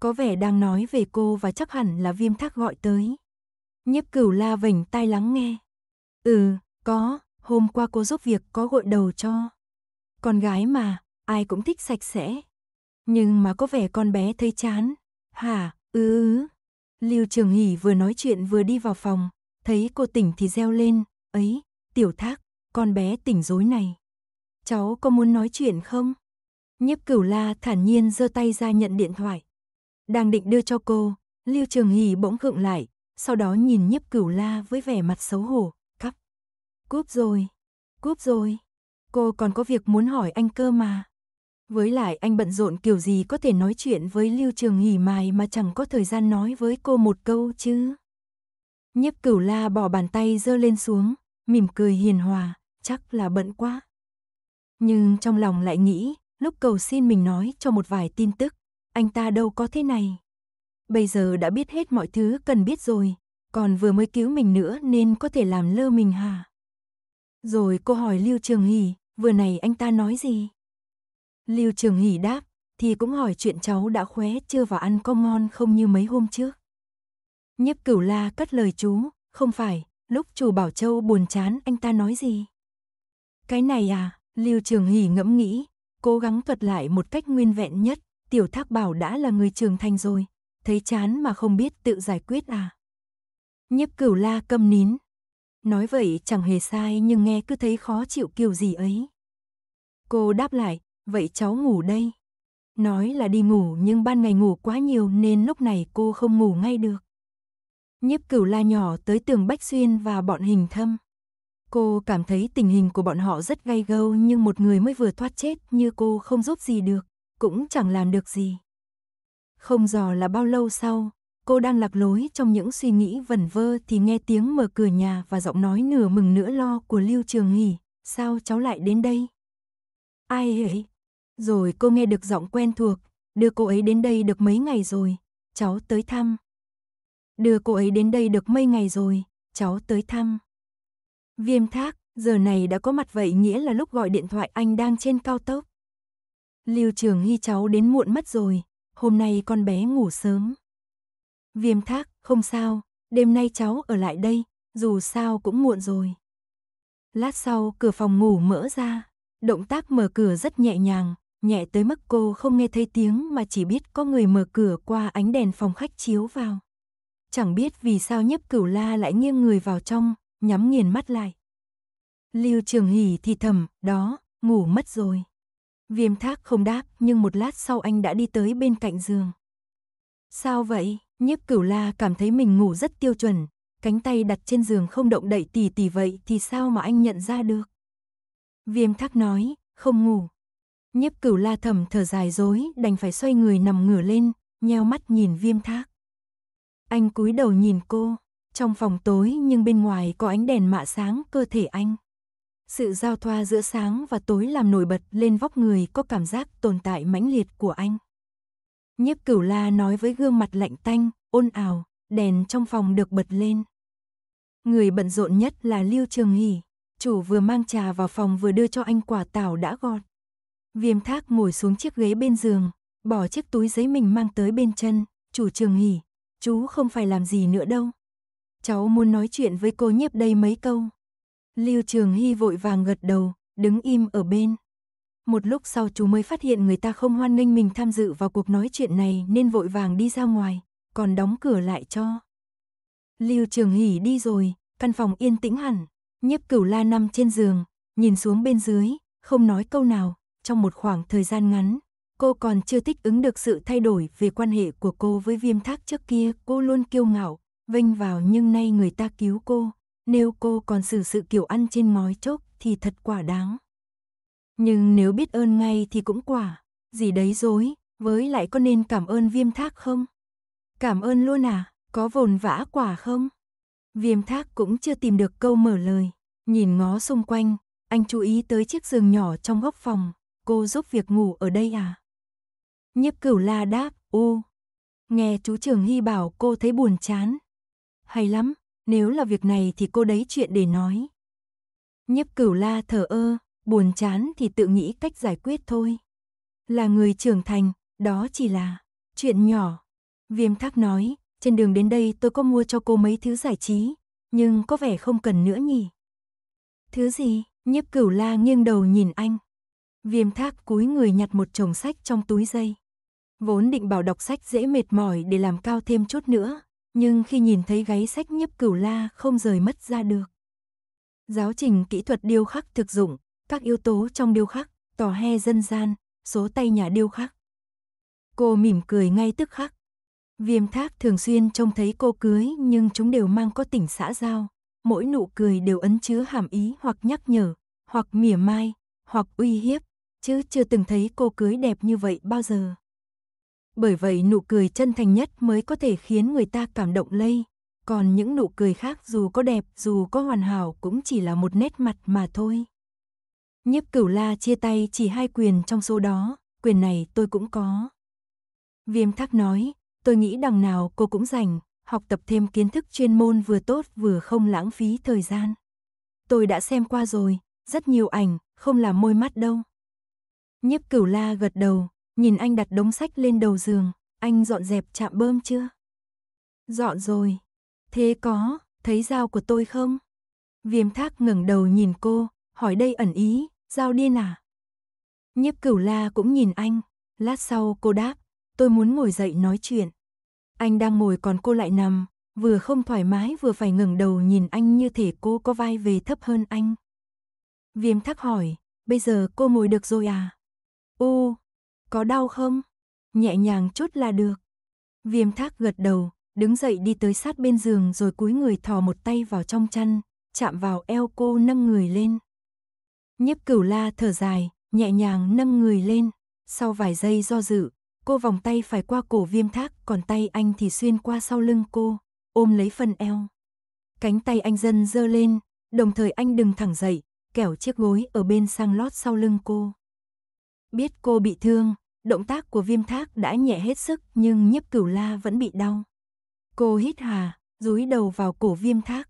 Có vẻ đang nói về cô và chắc hẳn là viêm thác gọi tới. Nhiếp cửu la vảnh tai lắng nghe. Ừ, có, hôm qua cô giúp việc có gội đầu cho. Con gái mà, ai cũng thích sạch sẽ. Nhưng mà có vẻ con bé thấy chán. Hả, ư ư. Lưu Trường Hỷ vừa nói chuyện vừa đi vào phòng, thấy cô tỉnh thì reo lên, ấy, tiểu thác, con bé tỉnh rối này. Cháu có muốn nói chuyện không? Nhiếp cửu la thản nhiên giơ tay ra nhận điện thoại. Đang định đưa cho cô, Lưu Trường Hỷ bỗng khựng lại, sau đó nhìn nhiếp cửu la với vẻ mặt xấu hổ. Cúp rồi, cúp rồi. Cô còn có việc muốn hỏi anh cơ mà. Với lại anh bận rộn kiểu gì có thể nói chuyện với Lưu Trường Hỉ mai mà chẳng có thời gian nói với cô một câu chứ. Nhiếp cửu la bỏ bàn tay dơ lên xuống, mỉm cười hiền hòa, chắc là bận quá. Nhưng trong lòng lại nghĩ, lúc cầu xin mình nói cho một vài tin tức, anh ta đâu có thế này. Bây giờ đã biết hết mọi thứ cần biết rồi, còn vừa mới cứu mình nữa nên có thể làm lơ mình hả? Rồi cô hỏi Lưu Trường Hỷ, vừa này anh ta nói gì? Lưu Trường Hỷ đáp, thì cũng hỏi chuyện cháu đã khóe chưa vào ăn có ngon không như mấy hôm trước. Nhiếp cửu la cất lời chú, không phải, lúc chủ Bảo Châu buồn chán anh ta nói gì? Cái này à, Lưu Trường Hỷ ngẫm nghĩ, cố gắng thuật lại một cách nguyên vẹn nhất, tiểu thác bảo đã là người trưởng thành rồi, thấy chán mà không biết tự giải quyết à. Nhiếp cửu la câm nín, Nói vậy chẳng hề sai nhưng nghe cứ thấy khó chịu kiểu gì ấy. Cô đáp lại, vậy cháu ngủ đây. Nói là đi ngủ nhưng ban ngày ngủ quá nhiều nên lúc này cô không ngủ ngay được. Nhiếp cửu la nhỏ tới tường Bách Xuyên và bọn hình thâm. Cô cảm thấy tình hình của bọn họ rất gay gâu nhưng một người mới vừa thoát chết như cô không giúp gì được, cũng chẳng làm được gì. Không dò là bao lâu sau, Cô đang lạc lối trong những suy nghĩ vẩn vơ thì nghe tiếng mở cửa nhà và giọng nói nửa mừng nửa lo của Lưu Trường Hỷ. Sao cháu lại đến đây? Ai ấy? Rồi cô nghe được giọng quen thuộc, đưa cô ấy đến đây được mấy ngày rồi, cháu tới thăm. Đưa cô ấy đến đây được mấy ngày rồi, cháu tới thăm. Viêm thác, giờ này đã có mặt vậy nghĩa là lúc gọi điện thoại anh đang trên cao tốc. Lưu Trường Hy cháu đến muộn mất rồi, hôm nay con bé ngủ sớm. Viêm thác, không sao, đêm nay cháu ở lại đây, dù sao cũng muộn rồi. Lát sau cửa phòng ngủ mở ra, động tác mở cửa rất nhẹ nhàng, nhẹ tới mức cô không nghe thấy tiếng mà chỉ biết có người mở cửa qua ánh đèn phòng khách chiếu vào. Chẳng biết vì sao nhấp cửu la lại nghiêng người vào trong, nhắm nghiền mắt lại. Lưu Trường Hỷ thì thầm, đó, ngủ mất rồi. Viêm thác không đáp nhưng một lát sau anh đã đi tới bên cạnh giường. Sao vậy? Nhiếp cửu la cảm thấy mình ngủ rất tiêu chuẩn, cánh tay đặt trên giường không động đậy tỉ tỉ vậy thì sao mà anh nhận ra được. Viêm thác nói, không ngủ. Nhiếp cửu la thầm thở dài dối, đành phải xoay người nằm ngửa lên, nheo mắt nhìn viêm thác. Anh cúi đầu nhìn cô, trong phòng tối nhưng bên ngoài có ánh đèn mạ sáng cơ thể anh. Sự giao thoa giữa sáng và tối làm nổi bật lên vóc người có cảm giác tồn tại mãnh liệt của anh. Nhiếp cửu la nói với gương mặt lạnh tanh, ôn ào, đèn trong phòng được bật lên. Người bận rộn nhất là Lưu Trường Hỷ, chủ vừa mang trà vào phòng vừa đưa cho anh quả tảo đã gọt. Viêm thác ngồi xuống chiếc ghế bên giường, bỏ chiếc túi giấy mình mang tới bên chân, chủ Trường Hỷ, chú không phải làm gì nữa đâu. Cháu muốn nói chuyện với cô nhiếp đây mấy câu. Lưu Trường Hy vội vàng gật đầu, đứng im ở bên một lúc sau chú mới phát hiện người ta không hoan nghênh mình tham dự vào cuộc nói chuyện này nên vội vàng đi ra ngoài, còn đóng cửa lại cho. Lưu Trường Hỷ đi rồi, căn phòng yên tĩnh hẳn, nhiếp cửu la nằm trên giường, nhìn xuống bên dưới, không nói câu nào, trong một khoảng thời gian ngắn, cô còn chưa thích ứng được sự thay đổi về quan hệ của cô với viêm thác trước kia, cô luôn kiêu ngạo, vênh vào nhưng nay người ta cứu cô, nếu cô còn xử sự kiểu ăn trên ngói chốc thì thật quả đáng. Nhưng nếu biết ơn ngay thì cũng quả, gì đấy dối, với lại có nên cảm ơn viêm thác không? Cảm ơn luôn à, có vồn vã quả không? Viêm thác cũng chưa tìm được câu mở lời, nhìn ngó xung quanh, anh chú ý tới chiếc giường nhỏ trong góc phòng, cô giúp việc ngủ ở đây à? Nhiếp cửu la đáp, u Nghe chú Trường Hy bảo cô thấy buồn chán. Hay lắm, nếu là việc này thì cô đấy chuyện để nói. Nhiếp cửu la thở ơ, buồn chán thì tự nghĩ cách giải quyết thôi. Là người trưởng thành, đó chỉ là chuyện nhỏ. Viêm thác nói, trên đường đến đây tôi có mua cho cô mấy thứ giải trí, nhưng có vẻ không cần nữa nhỉ. Thứ gì? Nhiếp cửu la nghiêng đầu nhìn anh. Viêm thác cúi người nhặt một chồng sách trong túi dây. Vốn định bảo đọc sách dễ mệt mỏi để làm cao thêm chút nữa, nhưng khi nhìn thấy gáy sách nhiếp cửu la không rời mất ra được. Giáo trình kỹ thuật điêu khắc thực dụng, các yếu tố trong điêu khắc, tò he dân gian, số tay nhà điêu khắc. Cô mỉm cười ngay tức khắc. Viêm tháp thường xuyên trông thấy cô cưới nhưng chúng đều mang có tỉnh xã giao. Mỗi nụ cười đều ấn chứa hàm ý hoặc nhắc nhở, hoặc mỉa mai, hoặc uy hiếp, chứ chưa từng thấy cô cưới đẹp như vậy bao giờ. Bởi vậy nụ cười chân thành nhất mới có thể khiến người ta cảm động lây, còn những nụ cười khác dù có đẹp dù có hoàn hảo cũng chỉ là một nét mặt mà thôi. Nhiếp cửu la chia tay chỉ hai quyền trong số đó, quyền này tôi cũng có. Viêm thác nói, tôi nghĩ đằng nào cô cũng rảnh, học tập thêm kiến thức chuyên môn vừa tốt vừa không lãng phí thời gian. Tôi đã xem qua rồi, rất nhiều ảnh, không làm môi mắt đâu. Nhiếp cửu la gật đầu, nhìn anh đặt đống sách lên đầu giường, anh dọn dẹp chạm bơm chưa? Dọn rồi. Thế có, thấy dao của tôi không? Viêm thác ngẩng đầu nhìn cô, hỏi đây ẩn ý, giao điên à? Nhiếp cửu la cũng nhìn anh, lát sau cô đáp, tôi muốn ngồi dậy nói chuyện. Anh đang ngồi còn cô lại nằm, vừa không thoải mái vừa phải ngẩng đầu nhìn anh như thể cô có vai về thấp hơn anh. Viêm thắc hỏi, bây giờ cô ngồi được rồi à? U, có đau không? Nhẹ nhàng chút là được. Viêm thác gật đầu, đứng dậy đi tới sát bên giường rồi cúi người thò một tay vào trong chăn, chạm vào eo cô nâng người lên. Nhiếp cửu la thở dài, nhẹ nhàng nâng người lên. Sau vài giây do dự, cô vòng tay phải qua cổ viêm thác, còn tay anh thì xuyên qua sau lưng cô, ôm lấy phần eo. Cánh tay anh dân dơ lên, đồng thời anh đừng thẳng dậy, kẻo chiếc gối ở bên sang lót sau lưng cô. Biết cô bị thương, động tác của viêm thác đã nhẹ hết sức nhưng nhiếp cửu la vẫn bị đau. Cô hít hà, rúi đầu vào cổ viêm thác.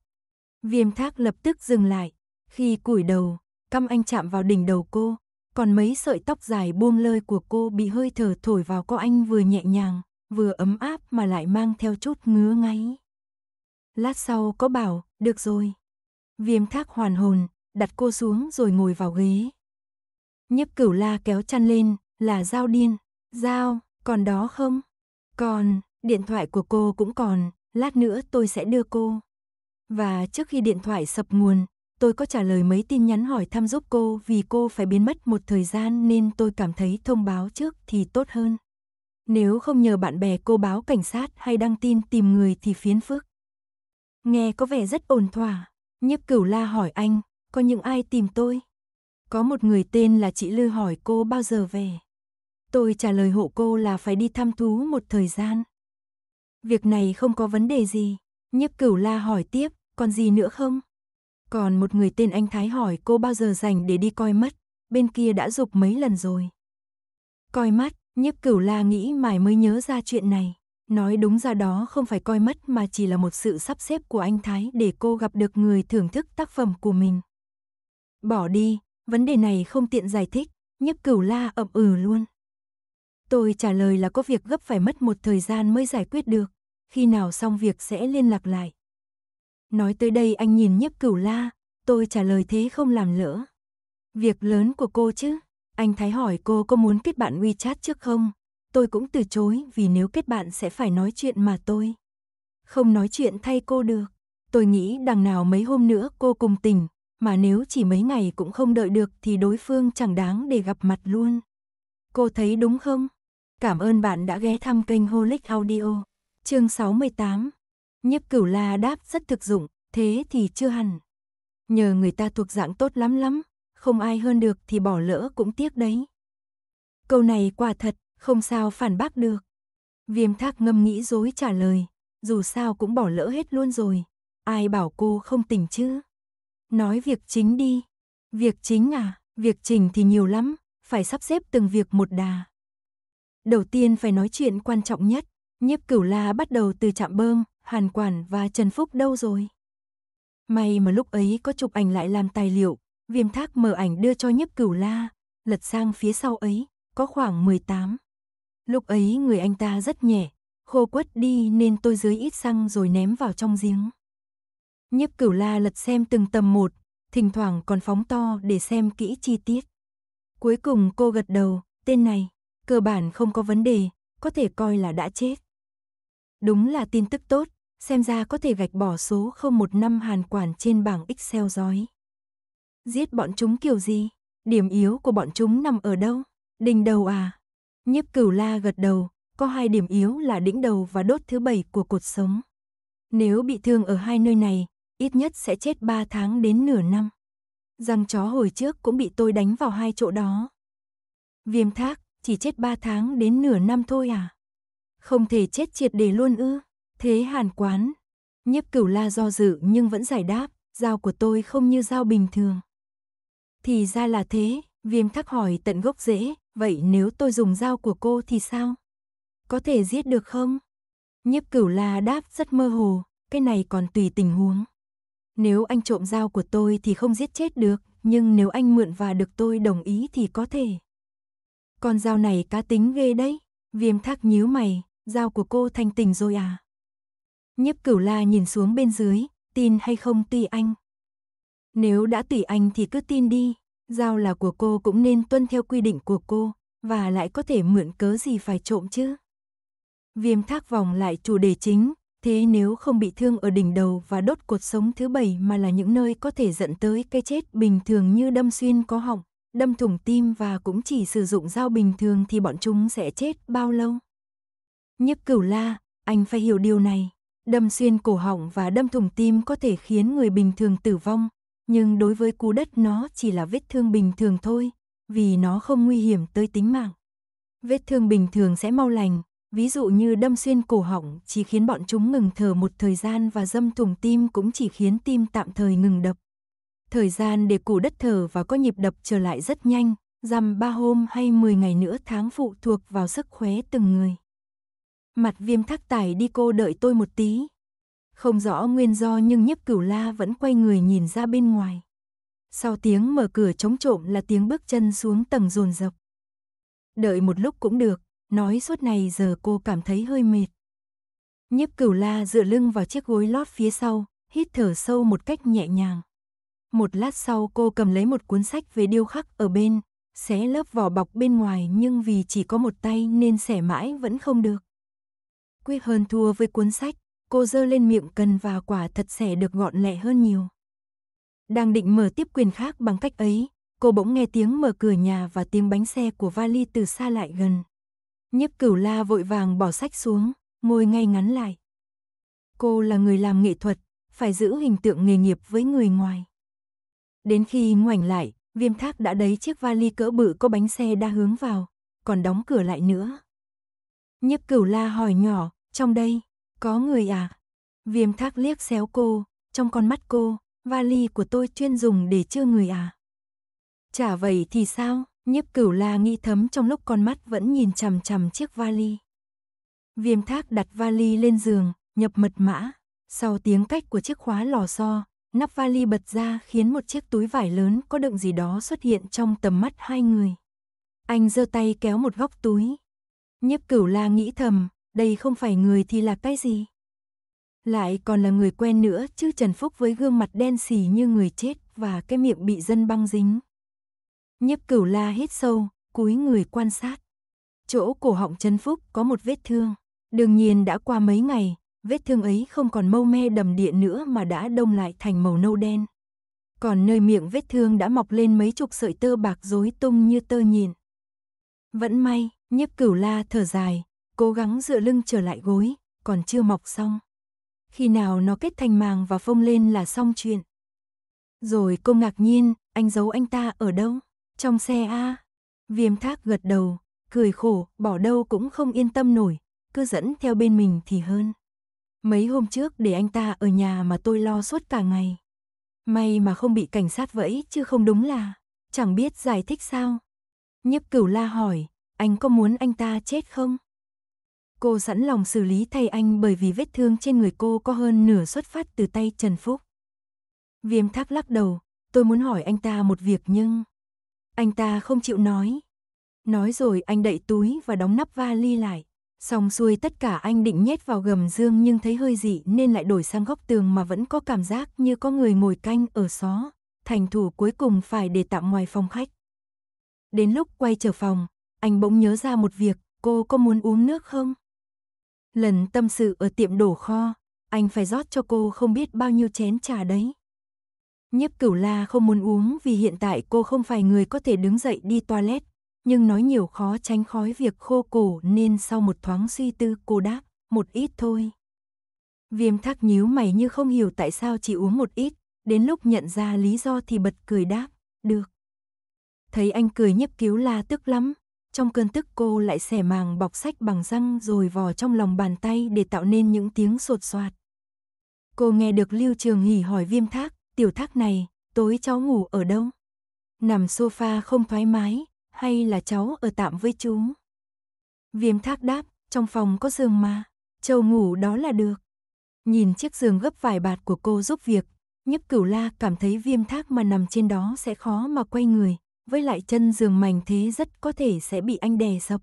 Viêm thác lập tức dừng lại, khi củi đầu, Căm anh chạm vào đỉnh đầu cô, còn mấy sợi tóc dài buông lơi của cô bị hơi thở thổi vào có anh vừa nhẹ nhàng, vừa ấm áp mà lại mang theo chút ngứa ngáy. Lát sau có bảo, được rồi. Viêm thác hoàn hồn, đặt cô xuống rồi ngồi vào ghế. Nhấp cửu la kéo chăn lên, là dao điên. Dao, còn đó không? Còn, điện thoại của cô cũng còn, lát nữa tôi sẽ đưa cô. Và trước khi điện thoại sập nguồn, tôi có trả lời mấy tin nhắn hỏi thăm giúp cô vì cô phải biến mất một thời gian nên tôi cảm thấy thông báo trước thì tốt hơn. Nếu không nhờ bạn bè cô báo cảnh sát hay đăng tin tìm người thì phiến phức. Nghe có vẻ rất ổn thỏa, nhiếp cửu la hỏi anh, có những ai tìm tôi? Có một người tên là chị Lư hỏi cô bao giờ về. Tôi trả lời hộ cô là phải đi thăm thú một thời gian. Việc này không có vấn đề gì. Nhiếp cửu la hỏi tiếp, còn gì nữa không? Còn một người tên anh Thái hỏi cô bao giờ dành để đi coi mắt, bên kia đã dục mấy lần rồi. Coi mắt, nhiếp cửu la nghĩ mải mới nhớ ra chuyện này. Nói đúng ra đó không phải coi mắt mà chỉ là một sự sắp xếp của anh Thái để cô gặp được người thưởng thức tác phẩm của mình. Bỏ đi, vấn đề này không tiện giải thích, nhiếp cửu la ậm ừ luôn. Tôi trả lời là có việc gấp phải mất một thời gian mới giải quyết được, khi nào xong việc sẽ liên lạc lại. Nói tới đây anh nhìn nhấp cửu la, tôi trả lời thế không làm lỡ. Việc lớn của cô chứ, anh Thái hỏi cô có muốn kết bạn WeChat trước không? Tôi cũng từ chối vì nếu kết bạn sẽ phải nói chuyện mà tôi. Không nói chuyện thay cô được, tôi nghĩ đằng nào mấy hôm nữa cô cùng tình mà nếu chỉ mấy ngày cũng không đợi được thì đối phương chẳng đáng để gặp mặt luôn. Cô thấy đúng không? Cảm ơn bạn đã ghé thăm kênh Holic Audio. Chương 68 Nhiếp cửu la đáp rất thực dụng, thế thì chưa hẳn. Nhờ người ta thuộc dạng tốt lắm lắm, không ai hơn được thì bỏ lỡ cũng tiếc đấy. Câu này quả thật, không sao phản bác được. Viêm thác ngâm nghĩ dối trả lời, dù sao cũng bỏ lỡ hết luôn rồi. Ai bảo cô không tỉnh chứ? Nói việc chính đi. Việc chính à, việc trình thì nhiều lắm, phải sắp xếp từng việc một đà. Đầu tiên phải nói chuyện quan trọng nhất, nhiếp cửu la bắt đầu từ chạm bơm, Hàn Quản và Trần Phúc đâu rồi? May mà lúc ấy có chụp ảnh lại làm tài liệu, viêm thác mở ảnh đưa cho nhiếp cửu la, lật sang phía sau ấy, có khoảng 18. Lúc ấy người anh ta rất nhẹ, khô quất đi nên tôi dưới ít xăng rồi ném vào trong giếng. Nhiếp cửu la lật xem từng tầm một, thỉnh thoảng còn phóng to để xem kỹ chi tiết. Cuối cùng cô gật đầu, tên này, cơ bản không có vấn đề, có thể coi là đã chết. Đúng là tin tức tốt, xem ra có thể gạch bỏ số 015 hàn quản trên bảng Excel giói. Giết bọn chúng kiểu gì? Điểm yếu của bọn chúng nằm ở đâu? Đỉnh đầu à? Nhiếp cửu la gật đầu, có hai điểm yếu là đỉnh đầu và đốt thứ bảy của cột sống. Nếu bị thương ở hai nơi này, ít nhất sẽ chết ba tháng đến nửa năm. Răng chó hồi trước cũng bị tôi đánh vào hai chỗ đó. Viêm thác, chỉ chết ba tháng đến nửa năm thôi à? Không thể chết triệt để luôn ư? Thế hàn quán. Nhiếp cửu la do dự nhưng vẫn giải đáp, dao của tôi không như dao bình thường. Thì ra là thế, viêm thắc hỏi tận gốc rễ, vậy nếu tôi dùng dao của cô thì sao? Có thể giết được không? Nhiếp cửu la đáp rất mơ hồ, cái này còn tùy tình huống. Nếu anh trộm dao của tôi thì không giết chết được, nhưng nếu anh mượn và được tôi đồng ý thì có thể. Con dao này cá tính ghê đấy, viêm thác nhíu mày, dao của cô thanh tình rồi à? Nhấp cửu la nhìn xuống bên dưới, tin hay không tùy anh. Nếu đã tùy anh thì cứ tin đi, giao là của cô cũng nên tuân theo quy định của cô, và lại có thể mượn cớ gì phải trộm chứ. Viêm thác vòng lại chủ đề chính, thế nếu không bị thương ở đỉnh đầu và đốt cuộc sống thứ bảy mà là những nơi có thể dẫn tới cái chết bình thường như đâm xuyên có họng, đâm thủng tim và cũng chỉ sử dụng dao bình thường thì bọn chúng sẽ chết bao lâu? Nhấp cửu la, anh phải hiểu điều này. Đâm xuyên cổ họng và đâm thủng tim có thể khiến người bình thường tử vong, nhưng đối với cú đất nó chỉ là vết thương bình thường thôi, vì nó không nguy hiểm tới tính mạng. Vết thương bình thường sẽ mau lành, ví dụ như đâm xuyên cổ họng chỉ khiến bọn chúng ngừng thở một thời gian và dâm thủng tim cũng chỉ khiến tim tạm thời ngừng đập. Thời gian để củ đất thở và có nhịp đập trở lại rất nhanh, dằm ba hôm hay 10 ngày nữa tháng phụ thuộc vào sức khỏe từng người. Mặt viêm thác tài đi cô đợi tôi một tí. Không rõ nguyên do nhưng nhiếp cửu la vẫn quay người nhìn ra bên ngoài. Sau tiếng mở cửa chống trộm là tiếng bước chân xuống tầng rồn rập. Đợi một lúc cũng được, nói suốt này giờ cô cảm thấy hơi mệt. Nhiếp cửu la dựa lưng vào chiếc gối lót phía sau, hít thở sâu một cách nhẹ nhàng. Một lát sau cô cầm lấy một cuốn sách về điêu khắc ở bên, xé lớp vỏ bọc bên ngoài nhưng vì chỉ có một tay nên xẻ mãi vẫn không được quyết hơn thua với cuốn sách, cô dơ lên miệng cần và quả thật sẽ được gọn lẹ hơn nhiều. Đang định mở tiếp quyền khác bằng cách ấy, cô bỗng nghe tiếng mở cửa nhà và tiếng bánh xe của vali từ xa lại gần. Nhiếp cửu la vội vàng bỏ sách xuống, ngồi ngay ngắn lại. Cô là người làm nghệ thuật, phải giữ hình tượng nghề nghiệp với người ngoài. Đến khi ngoảnh lại, viêm thác đã đấy chiếc vali cỡ bự có bánh xe đa hướng vào, còn đóng cửa lại nữa. Nhiếp cửu la hỏi nhỏ, trong đây, có người à? Viêm thác liếc xéo cô, trong con mắt cô, vali của tôi chuyên dùng để chứa người à? Chả vậy thì sao? Nhiếp cửu la nghi thấm trong lúc con mắt vẫn nhìn chằm chằm chiếc vali. Viêm thác đặt vali lên giường, nhập mật mã. Sau tiếng cách của chiếc khóa lò xo, nắp vali bật ra khiến một chiếc túi vải lớn có đựng gì đó xuất hiện trong tầm mắt hai người. Anh giơ tay kéo một góc túi, Nhiếp cửu la nghĩ thầm, đây không phải người thì là cái gì? Lại còn là người quen nữa chứ Trần Phúc với gương mặt đen xì như người chết và cái miệng bị dân băng dính. Nhiếp cửu la hít sâu, cúi người quan sát. Chỗ cổ họng Trần Phúc có một vết thương. Đương nhiên đã qua mấy ngày, vết thương ấy không còn mâu me đầm địa nữa mà đã đông lại thành màu nâu đen. Còn nơi miệng vết thương đã mọc lên mấy chục sợi tơ bạc rối tung như tơ nhìn. Vẫn may, Nhiếp cửu la thở dài, cố gắng dựa lưng trở lại gối, còn chưa mọc xong. Khi nào nó kết thành màng và phông lên là xong chuyện. Rồi cô ngạc nhiên, anh giấu anh ta ở đâu? Trong xe a Viêm thác gật đầu, cười khổ, bỏ đâu cũng không yên tâm nổi, cứ dẫn theo bên mình thì hơn. Mấy hôm trước để anh ta ở nhà mà tôi lo suốt cả ngày. May mà không bị cảnh sát vẫy chứ không đúng là, chẳng biết giải thích sao. Nhiếp cửu la hỏi, anh có muốn anh ta chết không? Cô sẵn lòng xử lý thay anh bởi vì vết thương trên người cô có hơn nửa xuất phát từ tay Trần Phúc. Viêm thác lắc đầu, tôi muốn hỏi anh ta một việc nhưng... Anh ta không chịu nói. Nói rồi anh đậy túi và đóng nắp vali lại. Xong xuôi tất cả anh định nhét vào gầm dương nhưng thấy hơi dị nên lại đổi sang góc tường mà vẫn có cảm giác như có người ngồi canh ở xó. Thành thủ cuối cùng phải để tạm ngoài phòng khách. Đến lúc quay trở phòng, anh bỗng nhớ ra một việc, cô có muốn uống nước không? Lần tâm sự ở tiệm đổ kho, anh phải rót cho cô không biết bao nhiêu chén trà đấy. Nhiếp cửu la không muốn uống vì hiện tại cô không phải người có thể đứng dậy đi toilet, nhưng nói nhiều khó tránh khói việc khô cổ nên sau một thoáng suy tư cô đáp, một ít thôi. Viêm thắc nhíu mày như không hiểu tại sao chỉ uống một ít, đến lúc nhận ra lý do thì bật cười đáp, được. Thấy anh cười nhiếp cứu la tức lắm, trong cơn tức cô lại xẻ màng bọc sách bằng răng rồi vò trong lòng bàn tay để tạo nên những tiếng sột soạt. Cô nghe được Lưu Trường Hỉ hỏi viêm thác, tiểu thác này, tối cháu ngủ ở đâu? Nằm sofa không thoải mái, hay là cháu ở tạm với chú? Viêm thác đáp, trong phòng có giường mà, châu ngủ đó là được. Nhìn chiếc giường gấp vải bạt của cô giúp việc, nhấp cửu la cảm thấy viêm thác mà nằm trên đó sẽ khó mà quay người, với lại chân giường mảnh thế rất có thể sẽ bị anh đè sập.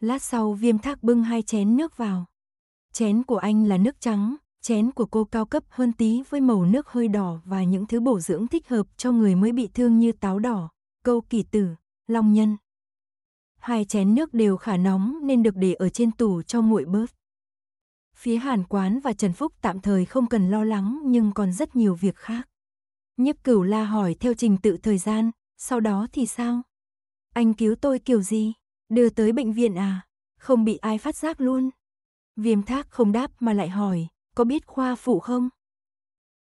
Lát sau viêm thác bưng hai chén nước vào. Chén của anh là nước trắng, chén của cô cao cấp hơn tí với màu nước hơi đỏ và những thứ bổ dưỡng thích hợp cho người mới bị thương như táo đỏ, câu kỳ tử, long nhân. Hai chén nước đều khả nóng nên được để ở trên tủ cho nguội bớt. Phía Hàn Quán và Trần Phúc tạm thời không cần lo lắng nhưng còn rất nhiều việc khác. Nhiếp cửu la hỏi theo trình tự thời gian, sau đó thì sao? Anh cứu tôi kiểu gì? Đưa tới bệnh viện à? Không bị ai phát giác luôn. Viêm thác không đáp mà lại hỏi, có biết khoa phụ không?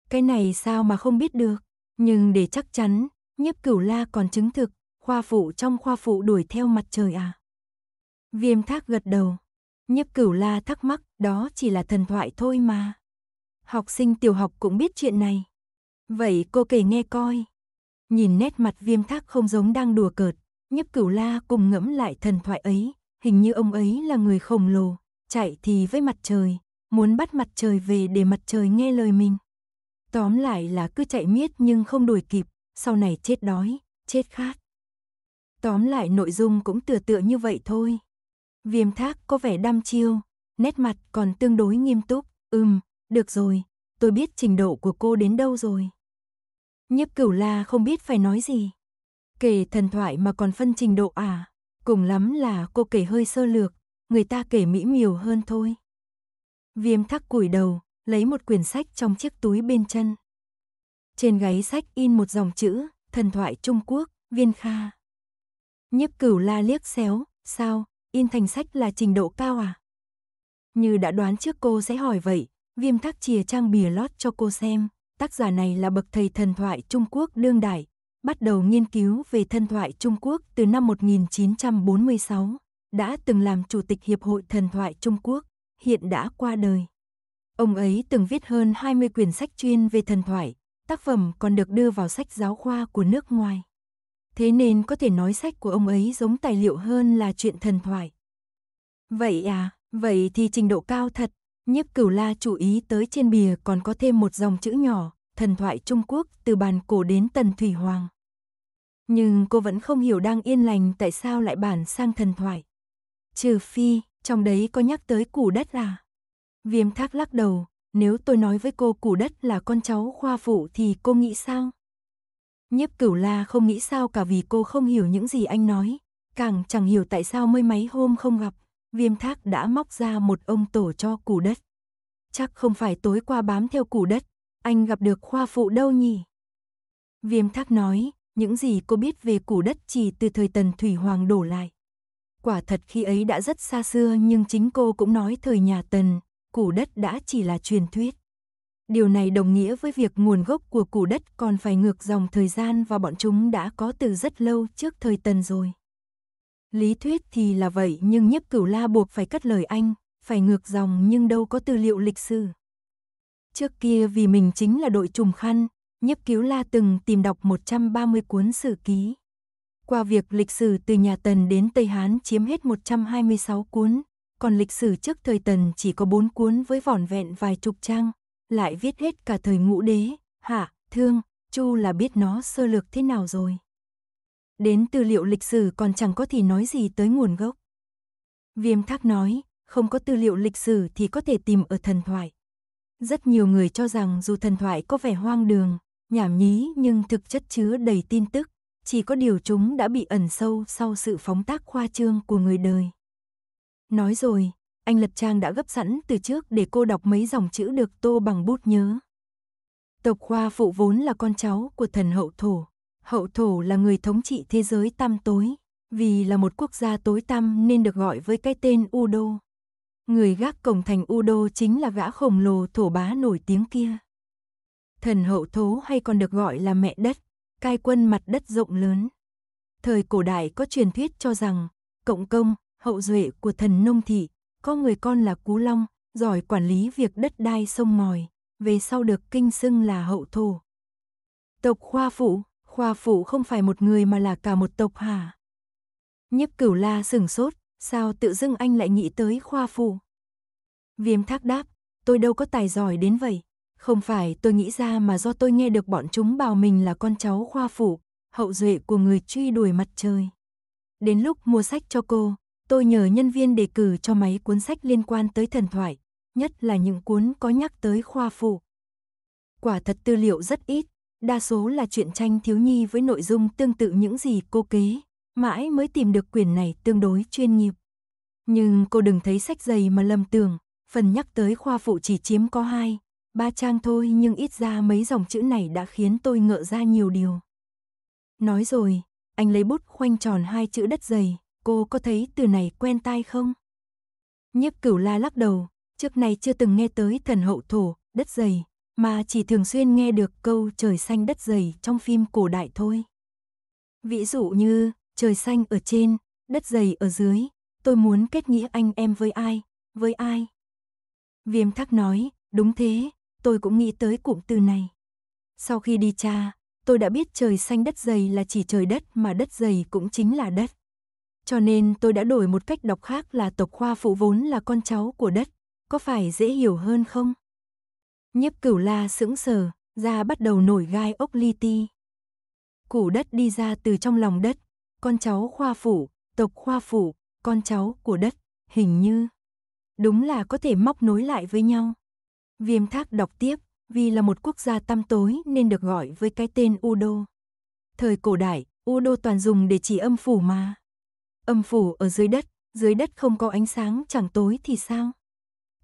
Cái này sao mà không biết được? Nhưng để chắc chắn, nhiếp cửu la còn chứng thực, khoa phụ trong khoa phụ đuổi theo mặt trời à? Viêm thác gật đầu. Nhiếp cửu la thắc mắc, đó chỉ là thần thoại thôi mà. Học sinh tiểu học cũng biết chuyện này. Vậy cô kể nghe coi. Nhìn nét mặt viêm thác không giống đang đùa cợt, nhấp cửu la cùng ngẫm lại thần thoại ấy, hình như ông ấy là người khổng lồ, chạy thì với mặt trời, muốn bắt mặt trời về để mặt trời nghe lời mình. Tóm lại là cứ chạy miết nhưng không đuổi kịp, sau này chết đói, chết khát. Tóm lại nội dung cũng tựa tựa như vậy thôi. Viêm thác có vẻ đăm chiêu, nét mặt còn tương đối nghiêm túc, ừm, được rồi, tôi biết trình độ của cô đến đâu rồi. Nhiếp cửu la không biết phải nói gì. Kể thần thoại mà còn phân trình độ à, cùng lắm là cô kể hơi sơ lược, người ta kể mỹ miều hơn thôi. Viêm thắc cùi đầu, lấy một quyển sách trong chiếc túi bên chân. Trên gáy sách in một dòng chữ, thần thoại Trung Quốc, viên kha. Nhiếp cửu la liếc xéo, sao, in thành sách là trình độ cao à? Như đã đoán trước cô sẽ hỏi vậy, viêm thắc chìa trang bìa lót cho cô xem tác giả này là bậc thầy thần thoại Trung Quốc đương đại, bắt đầu nghiên cứu về thần thoại Trung Quốc từ năm 1946, đã từng làm chủ tịch Hiệp hội Thần thoại Trung Quốc, hiện đã qua đời. Ông ấy từng viết hơn 20 quyển sách chuyên về thần thoại, tác phẩm còn được đưa vào sách giáo khoa của nước ngoài. Thế nên có thể nói sách của ông ấy giống tài liệu hơn là chuyện thần thoại. Vậy à, vậy thì trình độ cao thật. Nhiếp cửu la chú ý tới trên bìa còn có thêm một dòng chữ nhỏ, thần thoại Trung Quốc từ bàn cổ đến tần thủy hoàng. Nhưng cô vẫn không hiểu đang yên lành tại sao lại bản sang thần thoại. Trừ phi, trong đấy có nhắc tới củ đất à? Viêm thác lắc đầu, nếu tôi nói với cô củ đất là con cháu khoa phụ thì cô nghĩ sao? Nhiếp cửu la không nghĩ sao cả vì cô không hiểu những gì anh nói, càng chẳng hiểu tại sao mới mấy hôm không gặp viêm thác đã móc ra một ông tổ cho củ đất. Chắc không phải tối qua bám theo củ đất, anh gặp được khoa phụ đâu nhỉ? Viêm thác nói, những gì cô biết về củ đất chỉ từ thời tần Thủy Hoàng đổ lại. Quả thật khi ấy đã rất xa xưa nhưng chính cô cũng nói thời nhà tần, củ đất đã chỉ là truyền thuyết. Điều này đồng nghĩa với việc nguồn gốc của củ đất còn phải ngược dòng thời gian và bọn chúng đã có từ rất lâu trước thời tần rồi. Lý thuyết thì là vậy nhưng nhiếp cửu la buộc phải cất lời anh, phải ngược dòng nhưng đâu có tư liệu lịch sử. Trước kia vì mình chính là đội trùng khăn, nhiếp cứu la từng tìm đọc 130 cuốn sử ký. Qua việc lịch sử từ nhà Tần đến Tây Hán chiếm hết 126 cuốn, còn lịch sử trước thời Tần chỉ có 4 cuốn với vỏn vẹn vài chục trang, lại viết hết cả thời ngũ đế, hạ, thương, chu là biết nó sơ lược thế nào rồi. Đến tư liệu lịch sử còn chẳng có thì nói gì tới nguồn gốc. Viêm Thác nói, không có tư liệu lịch sử thì có thể tìm ở thần thoại. Rất nhiều người cho rằng dù thần thoại có vẻ hoang đường, nhảm nhí nhưng thực chất chứa đầy tin tức, chỉ có điều chúng đã bị ẩn sâu sau sự phóng tác khoa trương của người đời. Nói rồi, anh lập Trang đã gấp sẵn từ trước để cô đọc mấy dòng chữ được tô bằng bút nhớ. Tộc Khoa phụ vốn là con cháu của thần hậu thổ hậu thổ là người thống trị thế giới tăm tối, vì là một quốc gia tối tăm nên được gọi với cái tên Udo. Người gác cổng thành Udo chính là gã khổng lồ thổ bá nổi tiếng kia. Thần hậu thố hay còn được gọi là mẹ đất, cai quân mặt đất rộng lớn. Thời cổ đại có truyền thuyết cho rằng, cộng công, hậu duệ của thần nông thị, có người con là Cú Long, giỏi quản lý việc đất đai sông ngòi, về sau được kinh xưng là hậu thổ. Tộc khoa phụ Khoa phụ không phải một người mà là cả một tộc hả? Nhiếp cửu la sừng sốt, sao tự dưng anh lại nghĩ tới khoa phụ? Viêm thác đáp, tôi đâu có tài giỏi đến vậy. Không phải tôi nghĩ ra mà do tôi nghe được bọn chúng bảo mình là con cháu khoa phụ, hậu duệ của người truy đuổi mặt trời. Đến lúc mua sách cho cô, tôi nhờ nhân viên đề cử cho mấy cuốn sách liên quan tới thần thoại, nhất là những cuốn có nhắc tới khoa phụ. Quả thật tư liệu rất ít, đa số là truyện tranh thiếu nhi với nội dung tương tự những gì cô kế, mãi mới tìm được quyển này tương đối chuyên nghiệp. Nhưng cô đừng thấy sách dày mà lầm tưởng, phần nhắc tới khoa phụ chỉ chiếm có hai, ba trang thôi nhưng ít ra mấy dòng chữ này đã khiến tôi ngỡ ra nhiều điều. Nói rồi, anh lấy bút khoanh tròn hai chữ đất dày, cô có thấy từ này quen tai không? Nhiếp cửu la lắc đầu, trước này chưa từng nghe tới thần hậu thổ, đất dày, mà chỉ thường xuyên nghe được câu trời xanh đất dày trong phim cổ đại thôi. Ví dụ như, trời xanh ở trên, đất dày ở dưới, tôi muốn kết nghĩa anh em với ai, với ai. Viêm thắc nói, đúng thế, tôi cũng nghĩ tới cụm từ này. Sau khi đi tra, tôi đã biết trời xanh đất dày là chỉ trời đất mà đất dày cũng chính là đất. Cho nên tôi đã đổi một cách đọc khác là tộc khoa phụ vốn là con cháu của đất, có phải dễ hiểu hơn không? nhếp cửu la sững sờ, da bắt đầu nổi gai ốc li ti. Củ đất đi ra từ trong lòng đất, con cháu khoa phủ, tộc khoa phủ, con cháu của đất, hình như. Đúng là có thể móc nối lại với nhau. Viêm thác đọc tiếp, vì là một quốc gia tăm tối nên được gọi với cái tên Udo. Thời cổ đại, Udo toàn dùng để chỉ âm phủ mà. Âm phủ ở dưới đất, dưới đất không có ánh sáng chẳng tối thì sao?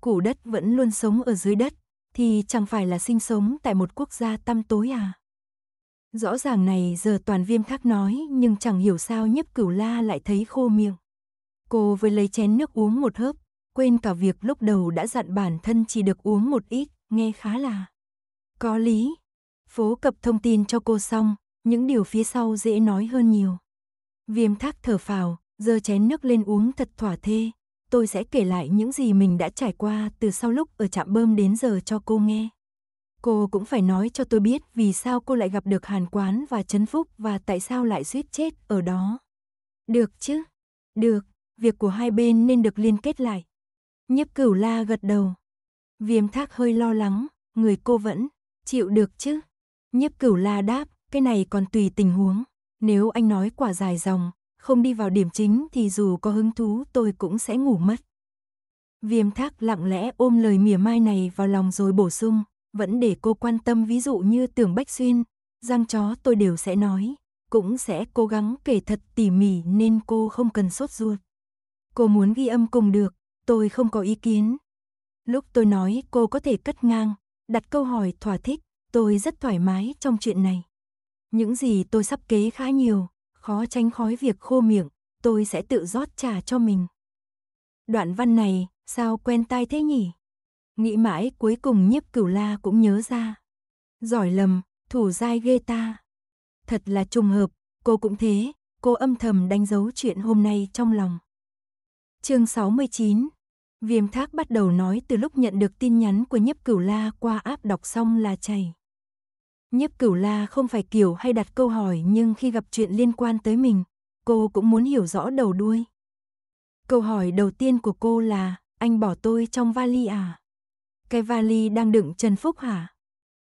Củ đất vẫn luôn sống ở dưới đất, thì chẳng phải là sinh sống tại một quốc gia tăm tối à? Rõ ràng này giờ toàn viêm thác nói nhưng chẳng hiểu sao nhấp cửu la lại thấy khô miệng. Cô với lấy chén nước uống một hớp, quên cả việc lúc đầu đã dặn bản thân chỉ được uống một ít, nghe khá là có lý. Phố cập thông tin cho cô xong, những điều phía sau dễ nói hơn nhiều. Viêm thác thở phào, giơ chén nước lên uống thật thỏa thê, tôi sẽ kể lại những gì mình đã trải qua từ sau lúc ở trạm bơm đến giờ cho cô nghe. Cô cũng phải nói cho tôi biết vì sao cô lại gặp được Hàn Quán và Trấn Phúc và tại sao lại suýt chết ở đó. Được chứ? Được, việc của hai bên nên được liên kết lại. Nhiếp cửu la gật đầu. Viêm thác hơi lo lắng, người cô vẫn chịu được chứ? Nhiếp cửu la đáp, cái này còn tùy tình huống. Nếu anh nói quả dài dòng, không đi vào điểm chính thì dù có hứng thú tôi cũng sẽ ngủ mất. Viêm thác lặng lẽ ôm lời mỉa mai này vào lòng rồi bổ sung, vẫn để cô quan tâm ví dụ như tưởng Bách Xuyên, răng chó tôi đều sẽ nói, cũng sẽ cố gắng kể thật tỉ mỉ nên cô không cần sốt ruột. Cô muốn ghi âm cùng được, tôi không có ý kiến. Lúc tôi nói cô có thể cắt ngang, đặt câu hỏi thỏa thích, tôi rất thoải mái trong chuyện này. Những gì tôi sắp kế khá nhiều, khó tránh khói việc khô miệng, tôi sẽ tự rót trà cho mình. Đoạn văn này, sao quen tai thế nhỉ? Nghĩ mãi cuối cùng nhiếp cửu la cũng nhớ ra. Giỏi lầm, thủ dai ghê ta. Thật là trùng hợp, cô cũng thế, cô âm thầm đánh dấu chuyện hôm nay trong lòng. chương 69 Viêm thác bắt đầu nói từ lúc nhận được tin nhắn của Nhấp cửu la qua áp đọc xong là chảy. Nhiếp cửu la không phải kiểu hay đặt câu hỏi nhưng khi gặp chuyện liên quan tới mình, cô cũng muốn hiểu rõ đầu đuôi. Câu hỏi đầu tiên của cô là, anh bỏ tôi trong vali à? Cái vali đang đựng Trần Phúc hả?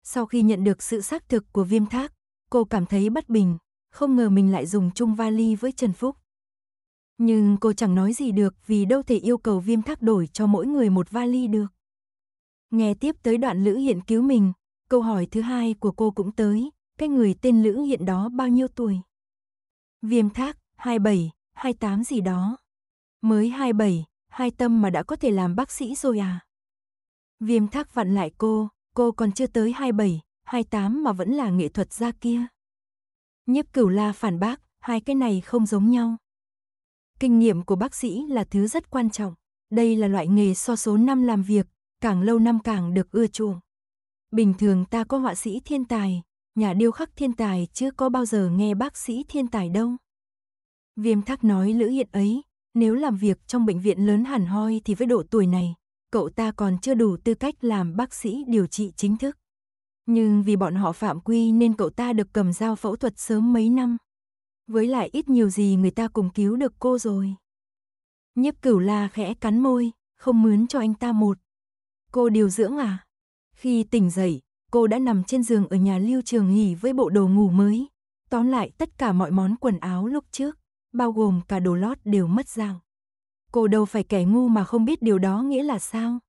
Sau khi nhận được sự xác thực của viêm thác, cô cảm thấy bất bình, không ngờ mình lại dùng chung vali với Trần Phúc. Nhưng cô chẳng nói gì được vì đâu thể yêu cầu viêm thác đổi cho mỗi người một vali được. Nghe tiếp tới đoạn Lữ Hiện cứu mình, Câu hỏi thứ hai của cô cũng tới, cái người tên Lữ hiện đó bao nhiêu tuổi? Viêm thác, 27, 28 gì đó. Mới 27, hai tâm mà đã có thể làm bác sĩ rồi à? Viêm thác vặn lại cô, cô còn chưa tới 27, 28 mà vẫn là nghệ thuật gia kia. Nhiếp cửu la phản bác, hai cái này không giống nhau. Kinh nghiệm của bác sĩ là thứ rất quan trọng. Đây là loại nghề so số năm làm việc, càng lâu năm càng được ưa chuộng. Bình thường ta có họa sĩ thiên tài, nhà điêu khắc thiên tài chứ có bao giờ nghe bác sĩ thiên tài đâu. Viêm thác nói lữ hiện ấy, nếu làm việc trong bệnh viện lớn hẳn hoi thì với độ tuổi này, cậu ta còn chưa đủ tư cách làm bác sĩ điều trị chính thức. Nhưng vì bọn họ phạm quy nên cậu ta được cầm dao phẫu thuật sớm mấy năm. Với lại ít nhiều gì người ta cùng cứu được cô rồi. Nhiếp cửu la khẽ cắn môi, không mướn cho anh ta một. Cô điều dưỡng à? Khi tỉnh dậy, cô đã nằm trên giường ở nhà Lưu Trường nghỉ với bộ đồ ngủ mới. Tóm lại tất cả mọi món quần áo lúc trước, bao gồm cả đồ lót đều mất dạng. Cô đâu phải kẻ ngu mà không biết điều đó nghĩa là sao.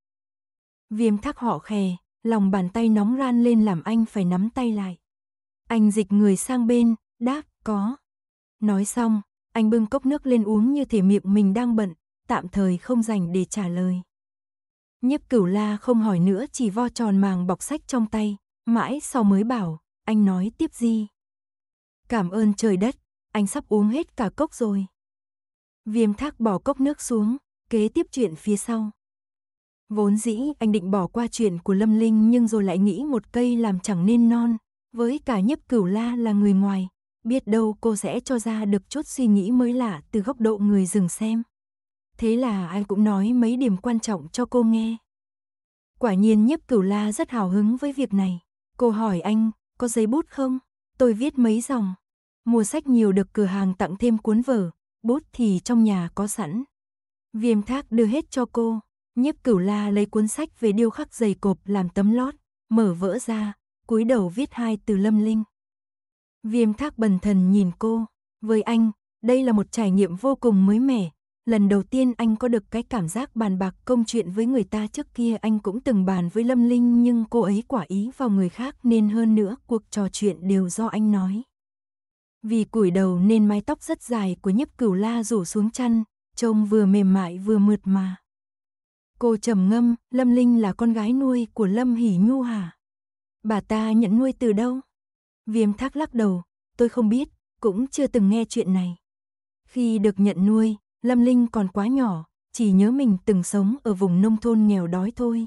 Viêm thắc họ khè, lòng bàn tay nóng ran lên làm anh phải nắm tay lại. Anh dịch người sang bên, đáp, có. Nói xong, anh bưng cốc nước lên uống như thể miệng mình đang bận, tạm thời không dành để trả lời. Nhiếp cửu la không hỏi nữa chỉ vo tròn màng bọc sách trong tay, mãi sau mới bảo, anh nói tiếp gì. Cảm ơn trời đất, anh sắp uống hết cả cốc rồi. Viêm thác bỏ cốc nước xuống, kế tiếp chuyện phía sau. Vốn dĩ anh định bỏ qua chuyện của Lâm Linh nhưng rồi lại nghĩ một cây làm chẳng nên non, với cả nhấp cửu la là người ngoài, biết đâu cô sẽ cho ra được chốt suy nghĩ mới lạ từ góc độ người rừng xem thế là anh cũng nói mấy điểm quan trọng cho cô nghe. Quả nhiên nhiếp cửu la rất hào hứng với việc này. Cô hỏi anh, có giấy bút không? Tôi viết mấy dòng. Mua sách nhiều được cửa hàng tặng thêm cuốn vở, bút thì trong nhà có sẵn. Viêm thác đưa hết cho cô, nhếp cửu la lấy cuốn sách về điêu khắc dày cộp làm tấm lót, mở vỡ ra, cúi đầu viết hai từ lâm linh. Viêm thác bần thần nhìn cô, với anh, đây là một trải nghiệm vô cùng mới mẻ, lần đầu tiên anh có được cái cảm giác bàn bạc công chuyện với người ta trước kia anh cũng từng bàn với Lâm Linh nhưng cô ấy quả ý vào người khác nên hơn nữa cuộc trò chuyện đều do anh nói. Vì củi đầu nên mái tóc rất dài của nhấp cửu la rủ xuống chăn, trông vừa mềm mại vừa mượt mà. Cô trầm ngâm, Lâm Linh là con gái nuôi của Lâm Hỷ Nhu hả? Bà ta nhận nuôi từ đâu? Viêm thác lắc đầu, tôi không biết, cũng chưa từng nghe chuyện này. Khi được nhận nuôi, Lâm Linh còn quá nhỏ, chỉ nhớ mình từng sống ở vùng nông thôn nghèo đói thôi.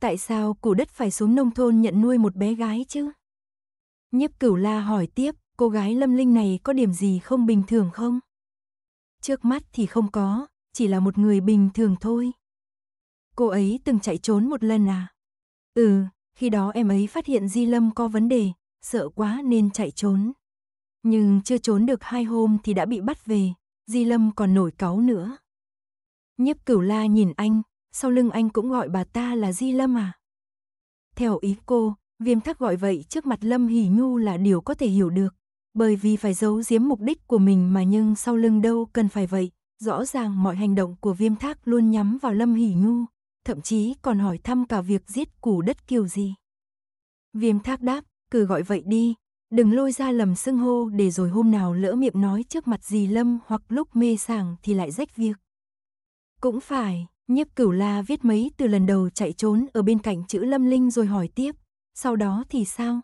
Tại sao cụ đất phải xuống nông thôn nhận nuôi một bé gái chứ? Nhiếp cửu la hỏi tiếp, cô gái Lâm Linh này có điểm gì không bình thường không? Trước mắt thì không có, chỉ là một người bình thường thôi. Cô ấy từng chạy trốn một lần à? Ừ, khi đó em ấy phát hiện Di Lâm có vấn đề, sợ quá nên chạy trốn. Nhưng chưa trốn được hai hôm thì đã bị bắt về, Di Lâm còn nổi cáu nữa. Nhiếp cửu la nhìn anh, sau lưng anh cũng gọi bà ta là Di Lâm à? Theo ý cô, viêm thắc gọi vậy trước mặt Lâm Hỷ Nhu là điều có thể hiểu được, bởi vì phải giấu giếm mục đích của mình mà nhưng sau lưng đâu cần phải vậy. Rõ ràng mọi hành động của viêm thác luôn nhắm vào Lâm Hỷ Nhu, thậm chí còn hỏi thăm cả việc giết củ đất kiều gì. Viêm thác đáp, cứ gọi vậy đi, đừng lôi ra lầm xưng hô để rồi hôm nào lỡ miệng nói trước mặt dì Lâm hoặc lúc mê sảng thì lại rách việc. Cũng phải, nhiếp cửu la viết mấy từ lần đầu chạy trốn ở bên cạnh chữ Lâm Linh rồi hỏi tiếp, sau đó thì sao?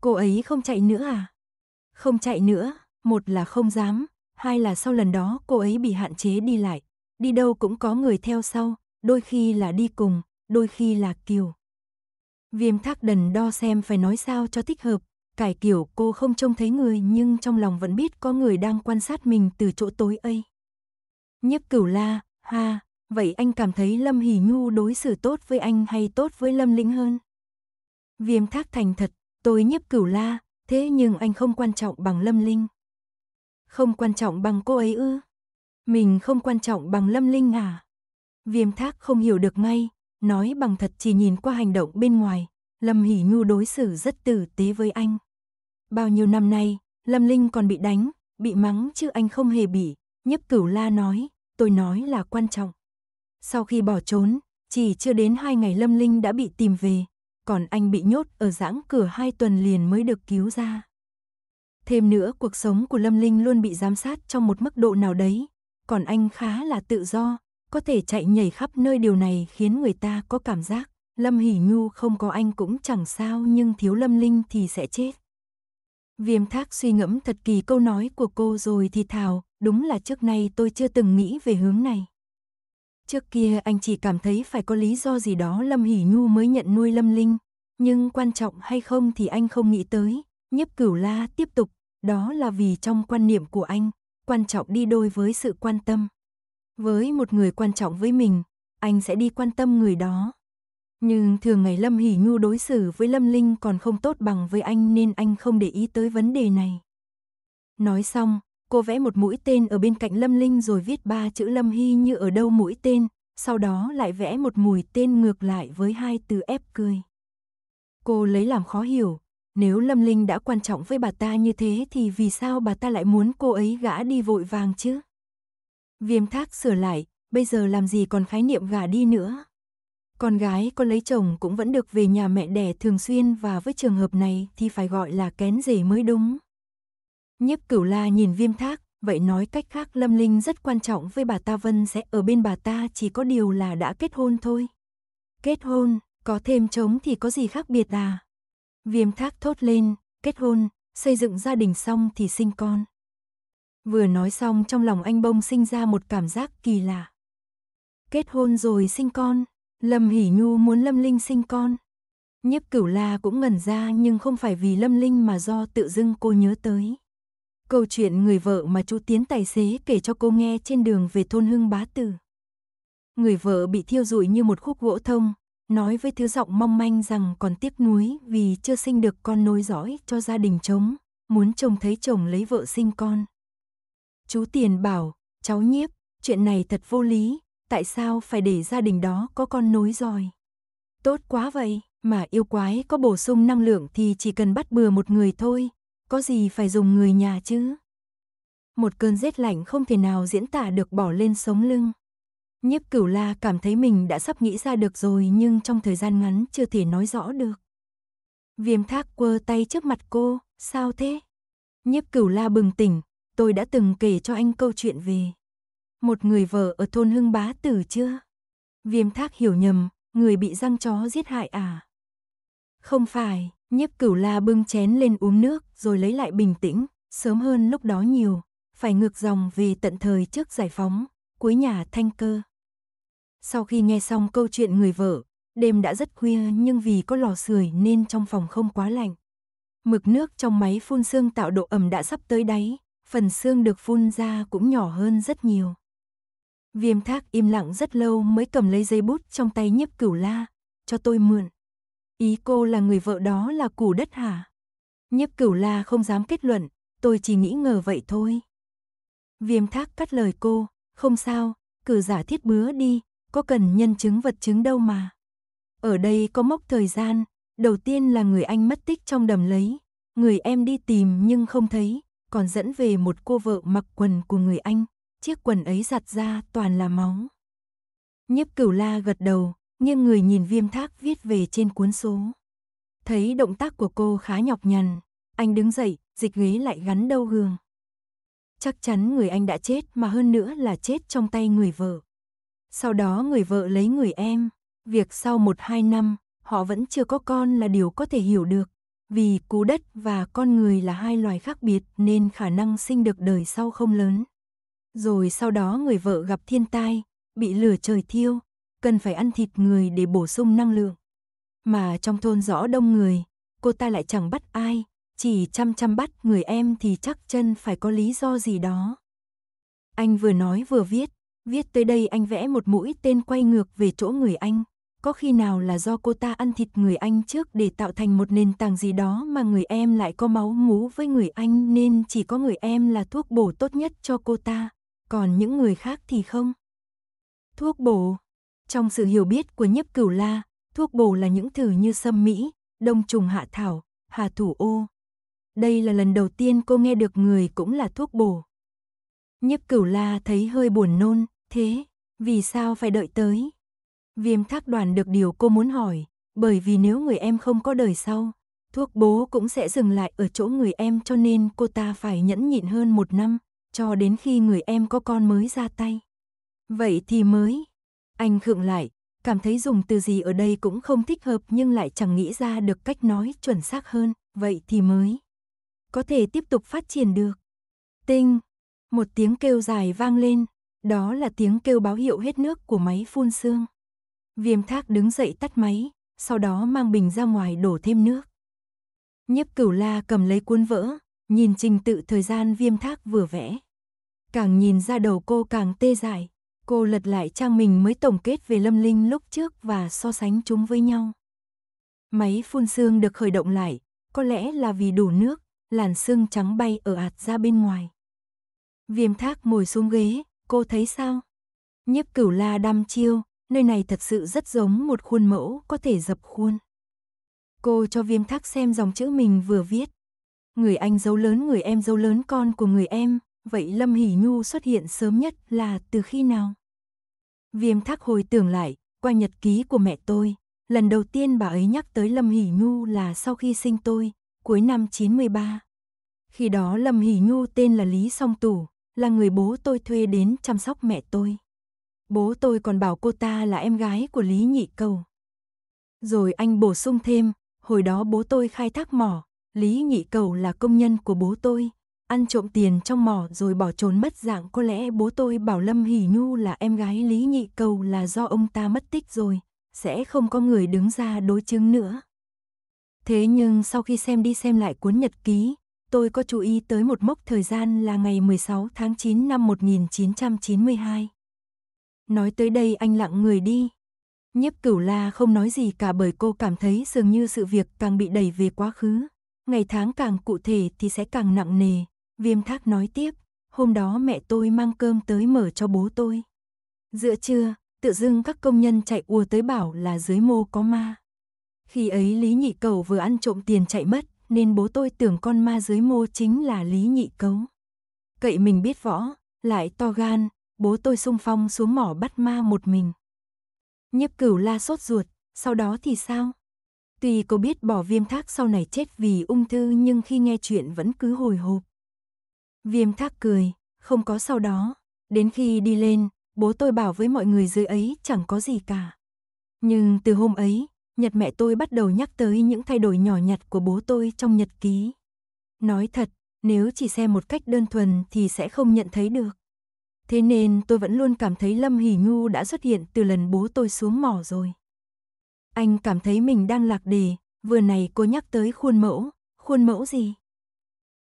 Cô ấy không chạy nữa à? Không chạy nữa, một là không dám, hai là sau lần đó cô ấy bị hạn chế đi lại, đi đâu cũng có người theo sau, đôi khi là đi cùng, đôi khi là kiều. Viêm thác đần đo xem phải nói sao cho thích hợp, Cải kiểu cô không trông thấy người nhưng trong lòng vẫn biết có người đang quan sát mình từ chỗ tối ấy. Nhiếp cửu la, ha, vậy anh cảm thấy Lâm Hỷ Nhu đối xử tốt với anh hay tốt với Lâm Lĩnh hơn? Viêm thác thành thật, tôi nhiếp cửu la, thế nhưng anh không quan trọng bằng Lâm Linh. Không quan trọng bằng cô ấy ư? Mình không quan trọng bằng Lâm Linh à? Viêm thác không hiểu được ngay, nói bằng thật chỉ nhìn qua hành động bên ngoài, Lâm Hỷ Nhu đối xử rất tử tế với anh. Bao nhiêu năm nay, Lâm Linh còn bị đánh, bị mắng chứ anh không hề bị. Nhấp cửu la nói, tôi nói là quan trọng. Sau khi bỏ trốn, chỉ chưa đến hai ngày Lâm Linh đã bị tìm về, còn anh bị nhốt ở giãng cửa hai tuần liền mới được cứu ra. Thêm nữa cuộc sống của Lâm Linh luôn bị giám sát trong một mức độ nào đấy, còn anh khá là tự do, có thể chạy nhảy khắp nơi điều này khiến người ta có cảm giác Lâm Hỷ Nhu không có anh cũng chẳng sao nhưng thiếu Lâm Linh thì sẽ chết. Viêm thác suy ngẫm thật kỳ câu nói của cô rồi thì thào, đúng là trước nay tôi chưa từng nghĩ về hướng này. Trước kia anh chỉ cảm thấy phải có lý do gì đó Lâm Hỷ Nhu mới nhận nuôi Lâm Linh, nhưng quan trọng hay không thì anh không nghĩ tới. Nhiếp cửu la tiếp tục, đó là vì trong quan niệm của anh, quan trọng đi đôi với sự quan tâm. Với một người quan trọng với mình, anh sẽ đi quan tâm người đó, nhưng thường ngày Lâm Hỷ Nhu đối xử với Lâm Linh còn không tốt bằng với anh nên anh không để ý tới vấn đề này. Nói xong, cô vẽ một mũi tên ở bên cạnh Lâm Linh rồi viết ba chữ Lâm Hy như ở đâu mũi tên, sau đó lại vẽ một mũi tên ngược lại với hai từ ép cười. Cô lấy làm khó hiểu, nếu Lâm Linh đã quan trọng với bà ta như thế thì vì sao bà ta lại muốn cô ấy gã đi vội vàng chứ? Viêm thác sửa lại, bây giờ làm gì còn khái niệm gã đi nữa. Con gái con lấy chồng cũng vẫn được về nhà mẹ đẻ thường xuyên và với trường hợp này thì phải gọi là kén rể mới đúng. Nhiếp cửu la nhìn viêm thác, vậy nói cách khác Lâm Linh rất quan trọng với bà ta Vân sẽ ở bên bà ta chỉ có điều là đã kết hôn thôi. Kết hôn, có thêm chống thì có gì khác biệt à? Viêm thác thốt lên, kết hôn, xây dựng gia đình xong thì sinh con. Vừa nói xong trong lòng anh bông sinh ra một cảm giác kỳ lạ. Kết hôn rồi sinh con. Lâm Hỷ Nhu muốn Lâm Linh sinh con. Nhiếp cửu la cũng ngẩn ra nhưng không phải vì Lâm Linh mà do tự dưng cô nhớ tới. Câu chuyện người vợ mà chú Tiến tài xế kể cho cô nghe trên đường về thôn Hưng Bá Tử. Người vợ bị thiêu rụi như một khúc gỗ thông, nói với thứ giọng mong manh rằng còn tiếc nuối vì chưa sinh được con nối dõi cho gia đình chống, muốn chồng thấy chồng lấy vợ sinh con. Chú Tiền bảo, cháu nhiếp, chuyện này thật vô lý, tại sao phải để gia đình đó có con nối dòi? Tốt quá vậy, mà yêu quái có bổ sung năng lượng thì chỉ cần bắt bừa một người thôi, có gì phải dùng người nhà chứ? Một cơn rét lạnh không thể nào diễn tả được bỏ lên sống lưng. Nhiếp cửu la cảm thấy mình đã sắp nghĩ ra được rồi nhưng trong thời gian ngắn chưa thể nói rõ được. Viêm thác quơ tay trước mặt cô, sao thế? Nhiếp cửu la bừng tỉnh, tôi đã từng kể cho anh câu chuyện về một người vợ ở thôn Hưng Bá Tử chưa? Viêm thác hiểu nhầm, người bị răng chó giết hại à? Không phải, nhiếp cửu la bưng chén lên uống nước rồi lấy lại bình tĩnh, sớm hơn lúc đó nhiều, phải ngược dòng về tận thời trước giải phóng, cuối nhà thanh cơ. Sau khi nghe xong câu chuyện người vợ, đêm đã rất khuya nhưng vì có lò sưởi nên trong phòng không quá lạnh. Mực nước trong máy phun xương tạo độ ẩm đã sắp tới đáy, phần xương được phun ra cũng nhỏ hơn rất nhiều. Viêm thác im lặng rất lâu mới cầm lấy dây bút trong tay nhiếp cửu la, cho tôi mượn. Ý cô là người vợ đó là củ đất hả? Nhiếp cửu la không dám kết luận, tôi chỉ nghĩ ngờ vậy thôi. Viêm thác cắt lời cô, không sao, cử giả thiết bứa đi, có cần nhân chứng vật chứng đâu mà. Ở đây có mốc thời gian, đầu tiên là người anh mất tích trong đầm lấy, người em đi tìm nhưng không thấy, còn dẫn về một cô vợ mặc quần của người anh chiếc quần ấy giặt ra toàn là máu. Nhiếp cửu la gật đầu, nghiêng người nhìn viêm thác viết về trên cuốn số. Thấy động tác của cô khá nhọc nhằn, anh đứng dậy, dịch ghế lại gắn đâu gương. Chắc chắn người anh đã chết mà hơn nữa là chết trong tay người vợ. Sau đó người vợ lấy người em, việc sau một hai năm, họ vẫn chưa có con là điều có thể hiểu được. Vì cú đất và con người là hai loài khác biệt nên khả năng sinh được đời sau không lớn. Rồi sau đó người vợ gặp thiên tai, bị lửa trời thiêu, cần phải ăn thịt người để bổ sung năng lượng. Mà trong thôn rõ đông người, cô ta lại chẳng bắt ai, chỉ chăm chăm bắt người em thì chắc chân phải có lý do gì đó. Anh vừa nói vừa viết, viết tới đây anh vẽ một mũi tên quay ngược về chỗ người anh. Có khi nào là do cô ta ăn thịt người anh trước để tạo thành một nền tảng gì đó mà người em lại có máu mú với người anh nên chỉ có người em là thuốc bổ tốt nhất cho cô ta còn những người khác thì không. Thuốc bổ Trong sự hiểu biết của nhiếp cửu la, thuốc bổ là những thứ như sâm mỹ, đông trùng hạ thảo, hà thủ ô. Đây là lần đầu tiên cô nghe được người cũng là thuốc bổ. Nhiếp cửu la thấy hơi buồn nôn, thế, vì sao phải đợi tới? Viêm thác đoàn được điều cô muốn hỏi, bởi vì nếu người em không có đời sau, thuốc bố cũng sẽ dừng lại ở chỗ người em cho nên cô ta phải nhẫn nhịn hơn một năm, cho đến khi người em có con mới ra tay. Vậy thì mới. Anh khựng lại, cảm thấy dùng từ gì ở đây cũng không thích hợp nhưng lại chẳng nghĩ ra được cách nói chuẩn xác hơn, vậy thì mới. Có thể tiếp tục phát triển được. Tinh, một tiếng kêu dài vang lên, đó là tiếng kêu báo hiệu hết nước của máy phun xương. Viêm thác đứng dậy tắt máy, sau đó mang bình ra ngoài đổ thêm nước. Nhếp cửu la cầm lấy cuốn vỡ, nhìn trình tự thời gian viêm thác vừa vẽ. Càng nhìn ra đầu cô càng tê dại. Cô lật lại trang mình mới tổng kết về Lâm Linh lúc trước và so sánh chúng với nhau. Máy phun xương được khởi động lại, có lẽ là vì đủ nước, làn xương trắng bay ở ạt ra bên ngoài. Viêm thác ngồi xuống ghế, cô thấy sao? nhếp cửu la đăm chiêu, nơi này thật sự rất giống một khuôn mẫu có thể dập khuôn. Cô cho viêm thác xem dòng chữ mình vừa viết. Người anh dấu lớn người em dấu lớn con của người em, vậy Lâm Hỷ Nhu xuất hiện sớm nhất là từ khi nào? Viêm thác hồi tưởng lại, qua nhật ký của mẹ tôi, lần đầu tiên bà ấy nhắc tới Lâm Hỷ Nhu là sau khi sinh tôi, cuối năm 93. Khi đó Lâm Hỷ Nhu tên là Lý Song Tủ, là người bố tôi thuê đến chăm sóc mẹ tôi. Bố tôi còn bảo cô ta là em gái của Lý Nhị Cầu. Rồi anh bổ sung thêm, hồi đó bố tôi khai thác mỏ, Lý Nhị Cầu là công nhân của bố tôi, ăn trộm tiền trong mỏ rồi bỏ trốn mất dạng có lẽ bố tôi bảo Lâm hỉ Nhu là em gái Lý Nhị Cầu là do ông ta mất tích rồi, sẽ không có người đứng ra đối chứng nữa. Thế nhưng sau khi xem đi xem lại cuốn nhật ký, tôi có chú ý tới một mốc thời gian là ngày 16 tháng 9 năm 1992. Nói tới đây anh lặng người đi. Nhiếp cửu la không nói gì cả bởi cô cảm thấy dường như sự việc càng bị đẩy về quá khứ. Ngày tháng càng cụ thể thì sẽ càng nặng nề, Viêm thác nói tiếp, hôm đó mẹ tôi mang cơm tới mở cho bố tôi. Giữa trưa, tự dưng các công nhân chạy ùa tới bảo là dưới mô có ma. Khi ấy Lý Nhị Cầu vừa ăn trộm tiền chạy mất, nên bố tôi tưởng con ma dưới mô chính là Lý Nhị Cấu. Cậy mình biết võ, lại to gan, bố tôi xung phong xuống mỏ bắt ma một mình. Nhiếp cửu la sốt ruột, sau đó thì sao? Tuy cô biết bỏ viêm thác sau này chết vì ung thư nhưng khi nghe chuyện vẫn cứ hồi hộp. Viêm thác cười, không có sau đó. Đến khi đi lên, bố tôi bảo với mọi người dưới ấy chẳng có gì cả. Nhưng từ hôm ấy, Nhật mẹ tôi bắt đầu nhắc tới những thay đổi nhỏ nhặt của bố tôi trong nhật ký. Nói thật, nếu chỉ xem một cách đơn thuần thì sẽ không nhận thấy được. Thế nên tôi vẫn luôn cảm thấy Lâm Hỷ Nhu đã xuất hiện từ lần bố tôi xuống mỏ rồi. Anh cảm thấy mình đang lạc đề, vừa này cô nhắc tới khuôn mẫu, khuôn mẫu gì?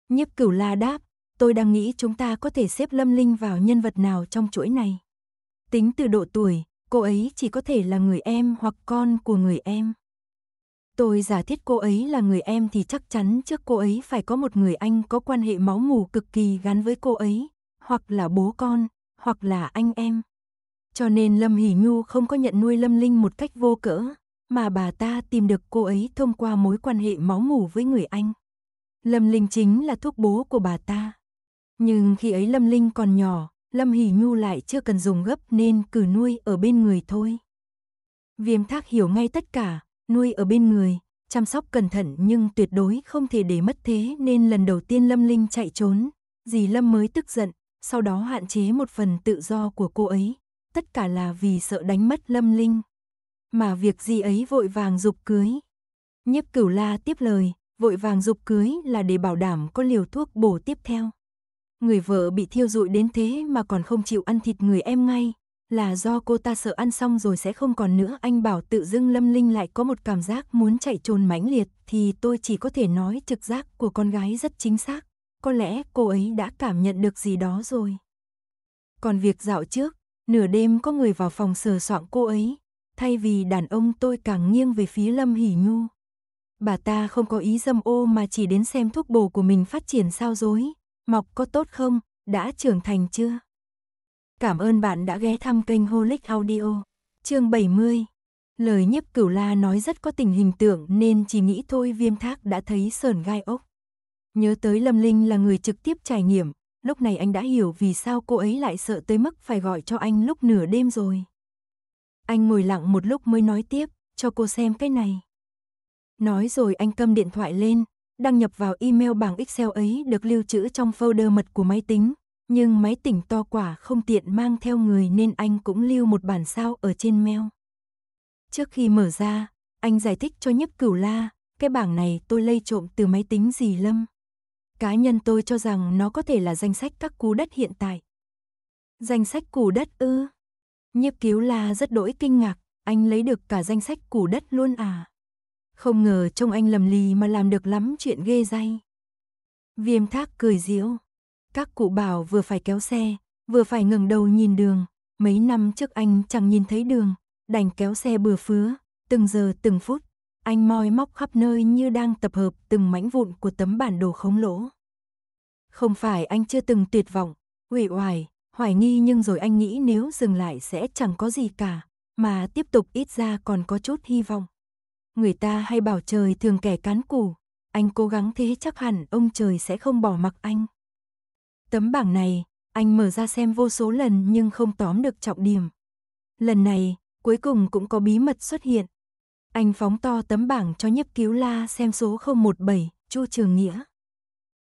Nhiếp cửu la đáp, tôi đang nghĩ chúng ta có thể xếp Lâm Linh vào nhân vật nào trong chuỗi này. Tính từ độ tuổi, cô ấy chỉ có thể là người em hoặc con của người em. Tôi giả thiết cô ấy là người em thì chắc chắn trước cô ấy phải có một người anh có quan hệ máu mù cực kỳ gắn với cô ấy, hoặc là bố con, hoặc là anh em. Cho nên Lâm Hỷ Nhu không có nhận nuôi Lâm Linh một cách vô cỡ, mà bà ta tìm được cô ấy thông qua mối quan hệ máu mù với người anh. Lâm Linh chính là thuốc bố của bà ta. Nhưng khi ấy Lâm Linh còn nhỏ, Lâm Hỷ Nhu lại chưa cần dùng gấp nên cứ nuôi ở bên người thôi. Viêm thác hiểu ngay tất cả, nuôi ở bên người, chăm sóc cẩn thận nhưng tuyệt đối không thể để mất thế nên lần đầu tiên Lâm Linh chạy trốn, dì Lâm mới tức giận, sau đó hạn chế một phần tự do của cô ấy, tất cả là vì sợ đánh mất Lâm Linh. Mà việc gì ấy vội vàng dục cưới. Nhiếp cửu la tiếp lời, vội vàng dục cưới là để bảo đảm có liều thuốc bổ tiếp theo người vợ bị thiêu rụi đến thế mà còn không chịu ăn thịt người em ngay, là do cô ta sợ ăn xong rồi sẽ không còn nữa. Anh bảo tự dưng Lâm Linh lại có một cảm giác muốn chạy trồn mãnh liệt thì tôi chỉ có thể nói trực giác của con gái rất chính xác. Có lẽ cô ấy đã cảm nhận được gì đó rồi. Còn việc dạo trước, nửa đêm có người vào phòng sờ soạng cô ấy, thay vì đàn ông tôi càng nghiêng về phía Lâm Hỉ Nhu. Bà ta không có ý dâm ô mà chỉ đến xem thuốc bổ của mình phát triển sao dối, Mọc có tốt không, đã trưởng thành chưa? Cảm ơn bạn đã ghé thăm kênh Holic Audio. Chương 70 Lời nhiếp cửu la nói rất có tình hình tượng nên chỉ nghĩ thôi viêm thác đã thấy sờn gai ốc. Nhớ tới Lâm Linh là người trực tiếp trải nghiệm, lúc này anh đã hiểu vì sao cô ấy lại sợ tới mức phải gọi cho anh lúc nửa đêm rồi. Anh ngồi lặng một lúc mới nói tiếp, cho cô xem cái này. Nói rồi anh cầm điện thoại lên, đăng nhập vào email bảng Excel ấy được lưu trữ trong folder mật của máy tính, nhưng máy tính to quả không tiện mang theo người nên anh cũng lưu một bản sao ở trên mail. Trước khi mở ra, anh giải thích cho nhiếp cửu la, cái bảng này tôi lây trộm từ máy tính dì Lâm. Cá nhân tôi cho rằng nó có thể là danh sách các cú đất hiện tại. Danh sách củ đất ư? Nhiếp cứu la rất đỗi kinh ngạc, anh lấy được cả danh sách củ đất luôn à? Không ngờ trông anh lầm lì mà làm được lắm chuyện ghê day. Viêm thác cười diễu. Các cụ bảo vừa phải kéo xe, vừa phải ngừng đầu nhìn đường. Mấy năm trước anh chẳng nhìn thấy đường, đành kéo xe bừa phứa, từng giờ từng phút. Anh moi móc khắp nơi như đang tập hợp từng mảnh vụn của tấm bản đồ khống lỗ. Không phải anh chưa từng tuyệt vọng, uể oải, hoài nghi nhưng rồi anh nghĩ nếu dừng lại sẽ chẳng có gì cả, mà tiếp tục ít ra còn có chút hy vọng người ta hay bảo trời thường kẻ cán củ, anh cố gắng thế chắc hẳn ông trời sẽ không bỏ mặc anh. Tấm bảng này, anh mở ra xem vô số lần nhưng không tóm được trọng điểm. Lần này, cuối cùng cũng có bí mật xuất hiện. Anh phóng to tấm bảng cho nhiếp cứu la xem số 017, Chu Trường Nghĩa.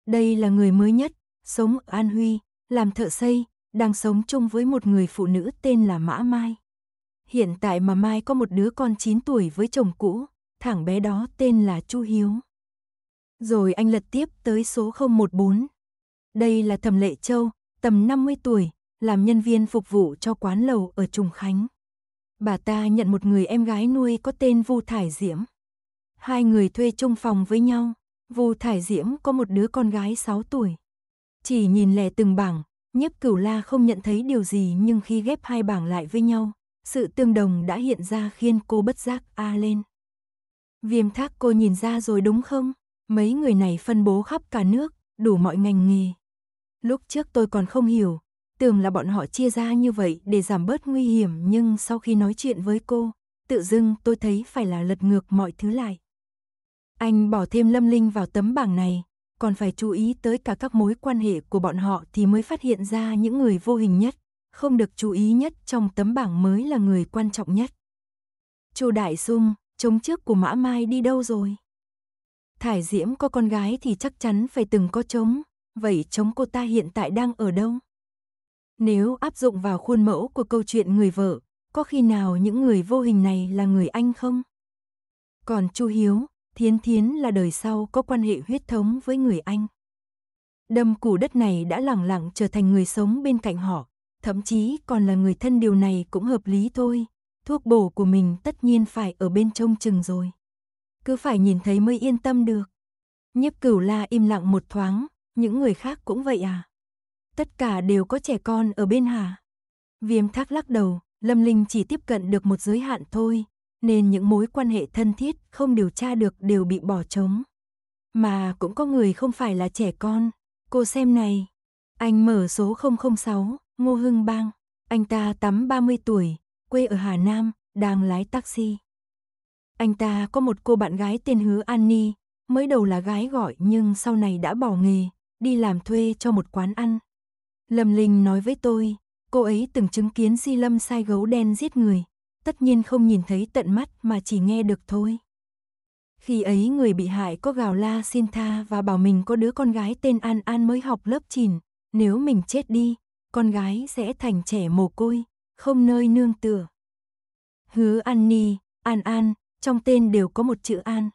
Đây là người mới nhất, sống ở An Huy, làm thợ xây, đang sống chung với một người phụ nữ tên là Mã Mai. Hiện tại mà Mai có một đứa con 9 tuổi với chồng cũ, thằng bé đó tên là Chu Hiếu. Rồi anh lật tiếp tới số 014. Đây là Thẩm Lệ Châu, tầm 50 tuổi, làm nhân viên phục vụ cho quán lầu ở Trùng Khánh. Bà ta nhận một người em gái nuôi có tên Vu Thải Diễm. Hai người thuê chung phòng với nhau. Vu Thải Diễm có một đứa con gái 6 tuổi. Chỉ nhìn lẻ từng bảng, nhiếp cửu la không nhận thấy điều gì nhưng khi ghép hai bảng lại với nhau, sự tương đồng đã hiện ra khiến cô bất giác a à lên. Viêm thác cô nhìn ra rồi đúng không? Mấy người này phân bố khắp cả nước, đủ mọi ngành nghề. Lúc trước tôi còn không hiểu, tưởng là bọn họ chia ra như vậy để giảm bớt nguy hiểm nhưng sau khi nói chuyện với cô, tự dưng tôi thấy phải là lật ngược mọi thứ lại. Anh bỏ thêm lâm linh vào tấm bảng này, còn phải chú ý tới cả các mối quan hệ của bọn họ thì mới phát hiện ra những người vô hình nhất không được chú ý nhất trong tấm bảng mới là người quan trọng nhất. Chu Đại Dung, chống trước của Mã Mai đi đâu rồi? Thải Diễm có con gái thì chắc chắn phải từng có chống, vậy chống cô ta hiện tại đang ở đâu? Nếu áp dụng vào khuôn mẫu của câu chuyện người vợ, có khi nào những người vô hình này là người anh không? Còn Chu Hiếu, Thiến Thiến là đời sau có quan hệ huyết thống với người anh. Đâm củ đất này đã lẳng lặng trở thành người sống bên cạnh họ, thậm chí còn là người thân điều này cũng hợp lý thôi. Thuốc bổ của mình tất nhiên phải ở bên trông chừng rồi. Cứ phải nhìn thấy mới yên tâm được. Nhiếp cửu la im lặng một thoáng, những người khác cũng vậy à? Tất cả đều có trẻ con ở bên hả? Viêm thác lắc đầu, Lâm Linh chỉ tiếp cận được một giới hạn thôi, nên những mối quan hệ thân thiết không điều tra được đều bị bỏ trống. Mà cũng có người không phải là trẻ con. Cô xem này, anh mở số 006, Ngô Hưng Bang, anh ta tắm 30 tuổi, quê ở Hà Nam, đang lái taxi. Anh ta có một cô bạn gái tên Hứa An Annie, mới đầu là gái gọi nhưng sau này đã bỏ nghề, đi làm thuê cho một quán ăn. Lâm Linh nói với tôi, cô ấy từng chứng kiến Di Lâm sai gấu đen giết người, tất nhiên không nhìn thấy tận mắt mà chỉ nghe được thôi. Khi ấy người bị hại có gào la xin tha và bảo mình có đứa con gái tên An An mới học lớp 9, nếu mình chết đi, con gái sẽ thành trẻ mồ côi, không nơi nương tựa. Hứa An Ni, An An, trong tên đều có một chữ An.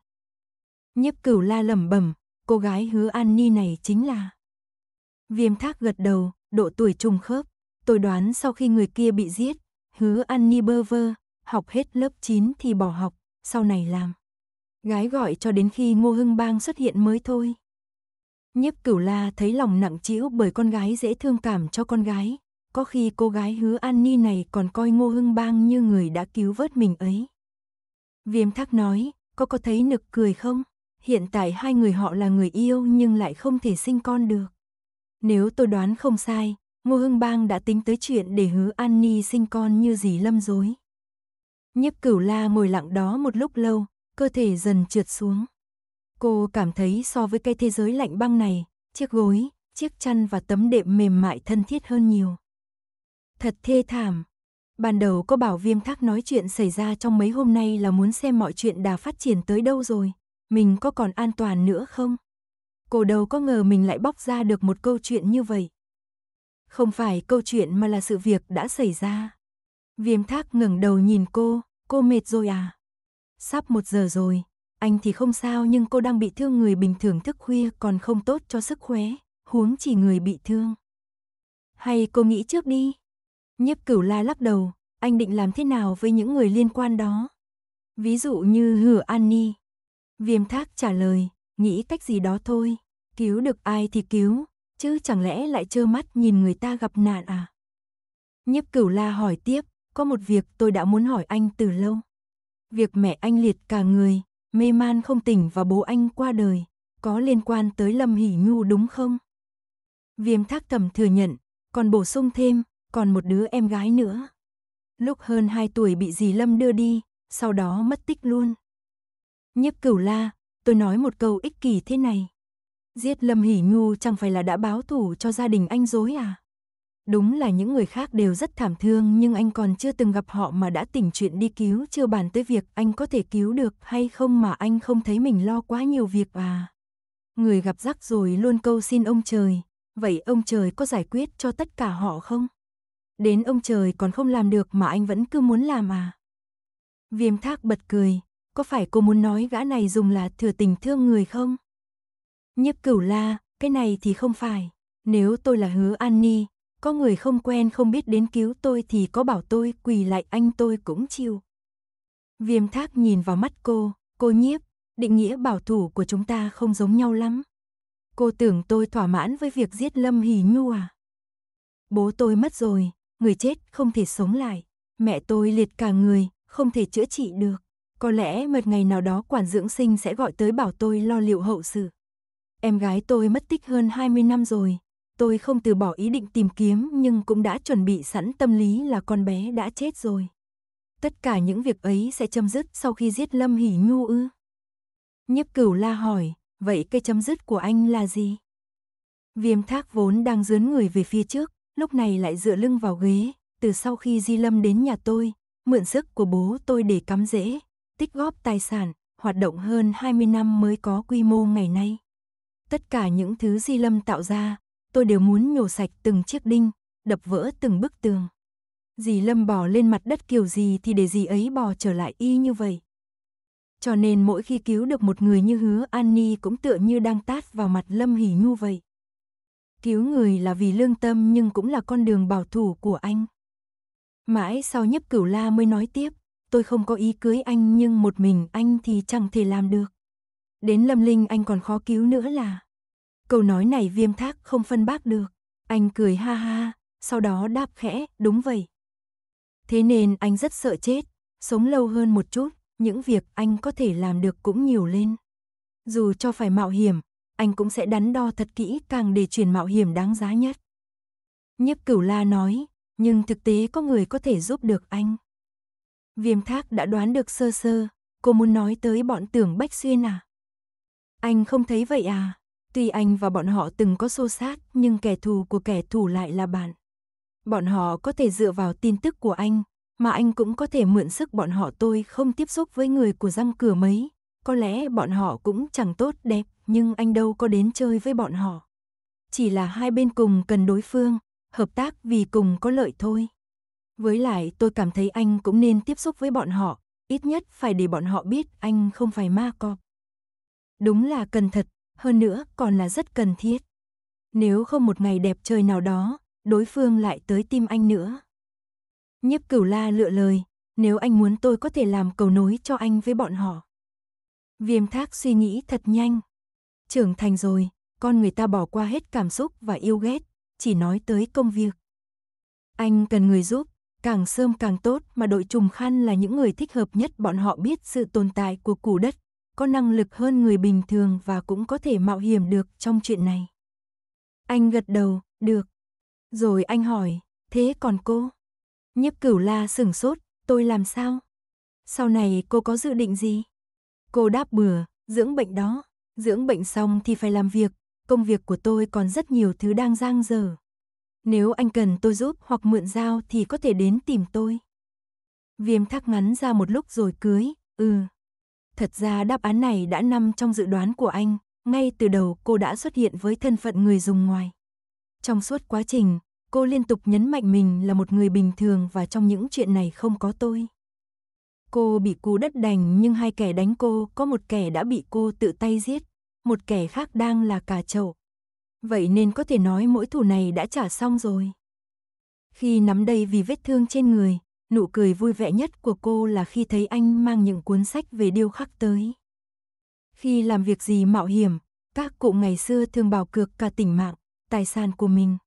Nhiếp cửu la lẩm bẩm, cô gái hứa An Ni này chính là. Viêm thác gật đầu, độ tuổi trùng khớp. Tôi đoán sau khi người kia bị giết, hứa An Ni bơ vơ, học hết lớp 9 thì bỏ học, sau này làm. Gái gọi cho đến khi Ngô Hưng Bang xuất hiện mới thôi. Nhiếp cửu la thấy lòng nặng trĩu bởi con gái dễ thương cảm cho con gái. Có khi cô gái hứa An Ni này còn coi ngô hưng bang như người đã cứu vớt mình ấy. Viêm thác nói, có có thấy nực cười không? Hiện tại hai người họ là người yêu nhưng lại không thể sinh con được. Nếu tôi đoán không sai, Ngô Hưng Bang đã tính tới chuyện để hứa An Ni sinh con như dì lâm dối. Nhếp cửu la ngồi lặng đó một lúc lâu, cơ thể dần trượt xuống. Cô cảm thấy so với cái thế giới lạnh băng này, chiếc gối, chiếc chăn và tấm đệm mềm mại thân thiết hơn nhiều. Thật thê thảm. Ban đầu có bảo viêm thác nói chuyện xảy ra trong mấy hôm nay là muốn xem mọi chuyện đã phát triển tới đâu rồi, mình có còn an toàn nữa không? Cô đâu có ngờ mình lại bóc ra được một câu chuyện như vậy. Không phải câu chuyện mà là sự việc đã xảy ra. Viêm thác ngẩng đầu nhìn cô, cô mệt rồi à? Sắp một giờ rồi, anh thì không sao nhưng cô đang bị thương người bình thường thức khuya còn không tốt cho sức khỏe, huống chỉ người bị thương. Hay cô nghĩ trước đi. Nhiếp cửu la lắc đầu, anh định làm thế nào với những người liên quan đó? Ví dụ như Hửa An Ni. Viêm thác trả lời, nghĩ cách gì đó thôi, cứu được ai thì cứu, chứ chẳng lẽ lại trơ mắt nhìn người ta gặp nạn à? Nhiếp cửu la hỏi tiếp, có một việc tôi đã muốn hỏi anh từ lâu. Việc mẹ anh liệt cả người, mê man không tỉnh và bố anh qua đời, có liên quan tới Lâm Hỷ Nhu đúng không? Viêm thác thầm thừa nhận, còn bổ sung thêm, còn một đứa em gái nữa. Lúc hơn 2 tuổi bị dì Lâm đưa đi, sau đó mất tích luôn. Nhiếp cửu la, tôi nói một câu ích kỷ thế này. Giết Lâm Hỷ Nhu chẳng phải là đã báo thủ cho gia đình anh dối à? Đúng là những người khác đều rất thảm thương nhưng anh còn chưa từng gặp họ mà đã tỉnh chuyện đi cứu chưa bàn tới việc anh có thể cứu được hay không mà anh không thấy mình lo quá nhiều việc à. Người gặp rắc rồi luôn câu xin ông trời, vậy ông trời có giải quyết cho tất cả họ không? Đến ông trời còn không làm được mà anh vẫn cứ muốn làm à? Viêm thác bật cười, có phải cô muốn nói gã này dùng là thừa tình thương người không? Nhiếp cửu la, cái này thì không phải. Nếu tôi là hứa An Ni, có người không quen không biết đến cứu tôi thì có bảo tôi quỳ lại anh tôi cũng chịu. Viêm thác nhìn vào mắt cô, cô nhiếp, định nghĩa bảo thủ của chúng ta không giống nhau lắm. Cô tưởng tôi thỏa mãn với việc giết Lâm Hỷ Nhu à? Bố tôi mất rồi, người chết không thể sống lại. Mẹ tôi liệt cả người, không thể chữa trị được. Có lẽ một ngày nào đó quản dưỡng sinh sẽ gọi tới bảo tôi lo liệu hậu sự. Em gái tôi mất tích hơn 20 năm rồi, Tôi không từ bỏ ý định tìm kiếm nhưng cũng đã chuẩn bị sẵn tâm lý là con bé đã chết rồi. Tất cả những việc ấy sẽ chấm dứt sau khi giết Lâm Hỷ Nhu ư? Nhiếp cửu la hỏi, vậy cây chấm dứt của anh là gì? Viêm thác vốn đang dướn người về phía trước, lúc này lại dựa lưng vào ghế. Từ sau khi Di Lâm đến nhà tôi, mượn sức của bố tôi để cắm rễ, tích góp tài sản, hoạt động hơn 20 năm mới có quy mô ngày nay. Tất cả những thứ Di Lâm tạo ra, tôi đều muốn nhổ sạch từng chiếc đinh, đập vỡ từng bức tường. Dì Lâm bò lên mặt đất kiểu gì thì để dì ấy bò trở lại y như vậy. Cho nên mỗi khi cứu được một người như hứa Annie cũng tựa như đang tát vào mặt Lâm hỉ Nhu vậy. Cứu người là vì lương tâm nhưng cũng là con đường bảo thủ của anh. Mãi sau nhấp cửu la mới nói tiếp, tôi không có ý cưới anh nhưng một mình anh thì chẳng thể làm được. Đến Lâm Linh anh còn khó cứu nữa là Câu nói này viêm thác không phân bác được. Anh cười ha ha, sau đó đáp khẽ, đúng vậy. Thế nên anh rất sợ chết, sống lâu hơn một chút, những việc anh có thể làm được cũng nhiều lên. Dù cho phải mạo hiểm, anh cũng sẽ đắn đo thật kỹ càng để chuyển mạo hiểm đáng giá nhất. Nhiếp cửu la nói, nhưng thực tế có người có thể giúp được anh. Viêm thác đã đoán được sơ sơ, cô muốn nói tới bọn tưởng Bách Xuyên à? Anh không thấy vậy à? Tuy anh và bọn họ từng có xô sát, nhưng kẻ thù của kẻ thù lại là bạn. Bọn họ có thể dựa vào tin tức của anh, mà anh cũng có thể mượn sức bọn họ tôi không tiếp xúc với người của răng cửa mấy. Có lẽ bọn họ cũng chẳng tốt đẹp, nhưng anh đâu có đến chơi với bọn họ. Chỉ là hai bên cùng cần đối phương, hợp tác vì cùng có lợi thôi. Với lại tôi cảm thấy anh cũng nên tiếp xúc với bọn họ, ít nhất phải để bọn họ biết anh không phải ma cọp. Đúng là cần thật, hơn nữa còn là rất cần thiết. Nếu không một ngày đẹp trời nào đó, đối phương lại tới tim anh nữa. Nhiếp cửu la lựa lời, nếu anh muốn tôi có thể làm cầu nối cho anh với bọn họ. Viêm thác suy nghĩ thật nhanh. Trưởng thành rồi, con người ta bỏ qua hết cảm xúc và yêu ghét, chỉ nói tới công việc. Anh cần người giúp, càng sớm càng tốt mà đội trùng khăn là những người thích hợp nhất bọn họ biết sự tồn tại của củ đất, có năng lực hơn người bình thường và cũng có thể mạo hiểm được trong chuyện này. Anh gật đầu, được. Rồi anh hỏi, thế còn cô? Nhiếp cửu la sửng sốt, tôi làm sao? Sau này cô có dự định gì? Cô đáp bừa, dưỡng bệnh đó. Dưỡng bệnh xong thì phải làm việc, công việc của tôi còn rất nhiều thứ đang giang dở. Nếu anh cần tôi giúp hoặc mượn dao thì có thể đến tìm tôi. Viêm thắc ngắn ra một lúc rồi cưới, ừ. Thật ra đáp án này đã nằm trong dự đoán của anh, ngay từ đầu cô đã xuất hiện với thân phận người dùng ngoài. Trong suốt quá trình, cô liên tục nhấn mạnh mình là một người bình thường và trong những chuyện này không có tôi. Cô bị cú đất đành nhưng hai kẻ đánh cô có một kẻ đã bị cô tự tay giết, một kẻ khác đang là cả chậu. Vậy nên có thể nói mỗi thủ này đã trả xong rồi. Khi nắm đây vì vết thương trên người, nụ cười vui vẻ nhất của cô là khi thấy anh mang những cuốn sách về điêu khắc tới. Khi làm việc gì mạo hiểm, các cụ ngày xưa thường bảo cược cả tính mạng, tài sản của mình.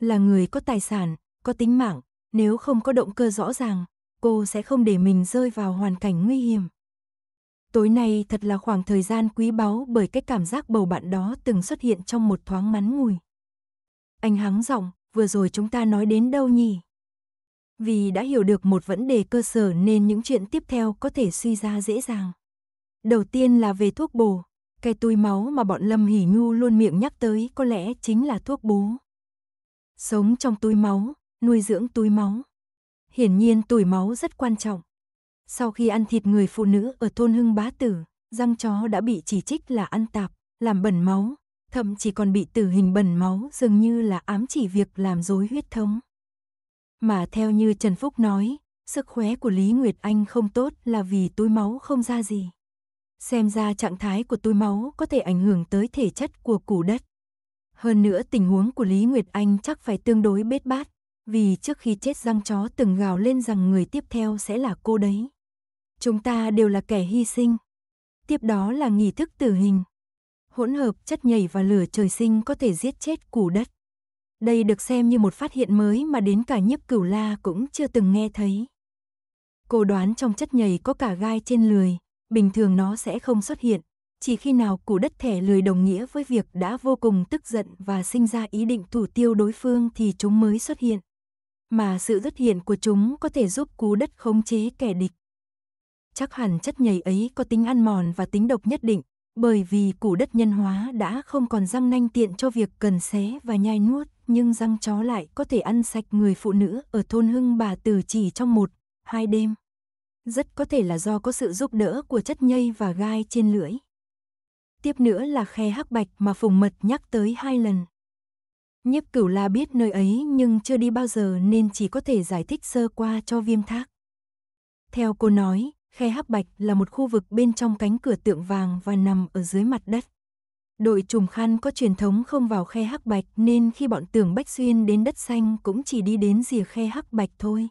Là người có tài sản, có tính mạng, nếu không có động cơ rõ ràng, cô sẽ không để mình rơi vào hoàn cảnh nguy hiểm. Tối nay thật là khoảng thời gian quý báu bởi cái cảm giác bầu bạn đó từng xuất hiện trong một thoáng ngắn ngủi. Anh hắng giọng, vừa rồi chúng ta nói đến đâu nhỉ? Vì đã hiểu được một vấn đề cơ sở nên những chuyện tiếp theo có thể suy ra dễ dàng. Đầu tiên là về thuốc bổ. Cái túi máu mà bọn Lâm Hỉ Nhu luôn miệng nhắc tới có lẽ chính là thuốc bú. Sống trong túi máu, nuôi dưỡng túi máu. Hiển nhiên túi máu rất quan trọng. Sau khi ăn thịt người phụ nữ ở thôn Hưng Bá Tử, răng chó đã bị chỉ trích là ăn tạp, làm bẩn máu, thậm chí còn bị tử hình bẩn máu dường như là ám chỉ việc làm dối huyết thống. Mà theo như Trần Phúc nói, sức khỏe của Lý Nguyệt Anh không tốt là vì túi máu không ra gì. Xem ra trạng thái của túi máu có thể ảnh hưởng tới thể chất của củ đất. Hơn nữa tình huống của Lý Nguyệt Anh chắc phải tương đối bết bát, vì trước khi chết răng chó từng gào lên rằng người tiếp theo sẽ là cô đấy. Chúng ta đều là kẻ hy sinh. Tiếp đó là nghi thức tử hình. Hỗn hợp chất nhảy và lửa trời sinh có thể giết chết củ đất. Đây được xem như một phát hiện mới mà đến cả nhiếp cửu la cũng chưa từng nghe thấy. Cô đoán trong chất nhầy có cả gai trên lười, bình thường nó sẽ không xuất hiện, chỉ khi nào củ đất thẻ lười đồng nghĩa với việc đã vô cùng tức giận và sinh ra ý định thủ tiêu đối phương thì chúng mới xuất hiện. Mà sự xuất hiện của chúng có thể giúp cú đất khống chế kẻ địch. Chắc hẳn chất nhầy ấy có tính ăn mòn và tính độc nhất định, bởi vì củ đất nhân hóa đã không còn răng nanh tiện cho việc cần xé và nhai nuốt nhưng răng chó lại có thể ăn sạch người phụ nữ ở thôn Hưng Bà Từ chỉ trong một, hai đêm. Rất có thể là do có sự giúp đỡ của chất nhây và gai trên lưỡi. Tiếp nữa là khe hắc bạch mà Phùng Mật nhắc tới hai lần. Nhiếp cửu la biết nơi ấy nhưng chưa đi bao giờ nên chỉ có thể giải thích sơ qua cho viêm thác. Theo cô nói, khe hắc bạch là một khu vực bên trong cánh cửa tượng vàng và nằm ở dưới mặt đất. Đội trùm khăn có truyền thống không vào khe hắc bạch nên khi bọn tưởng Bách Xuyên đến đất xanh cũng chỉ đi đến rìa khe hắc bạch thôi.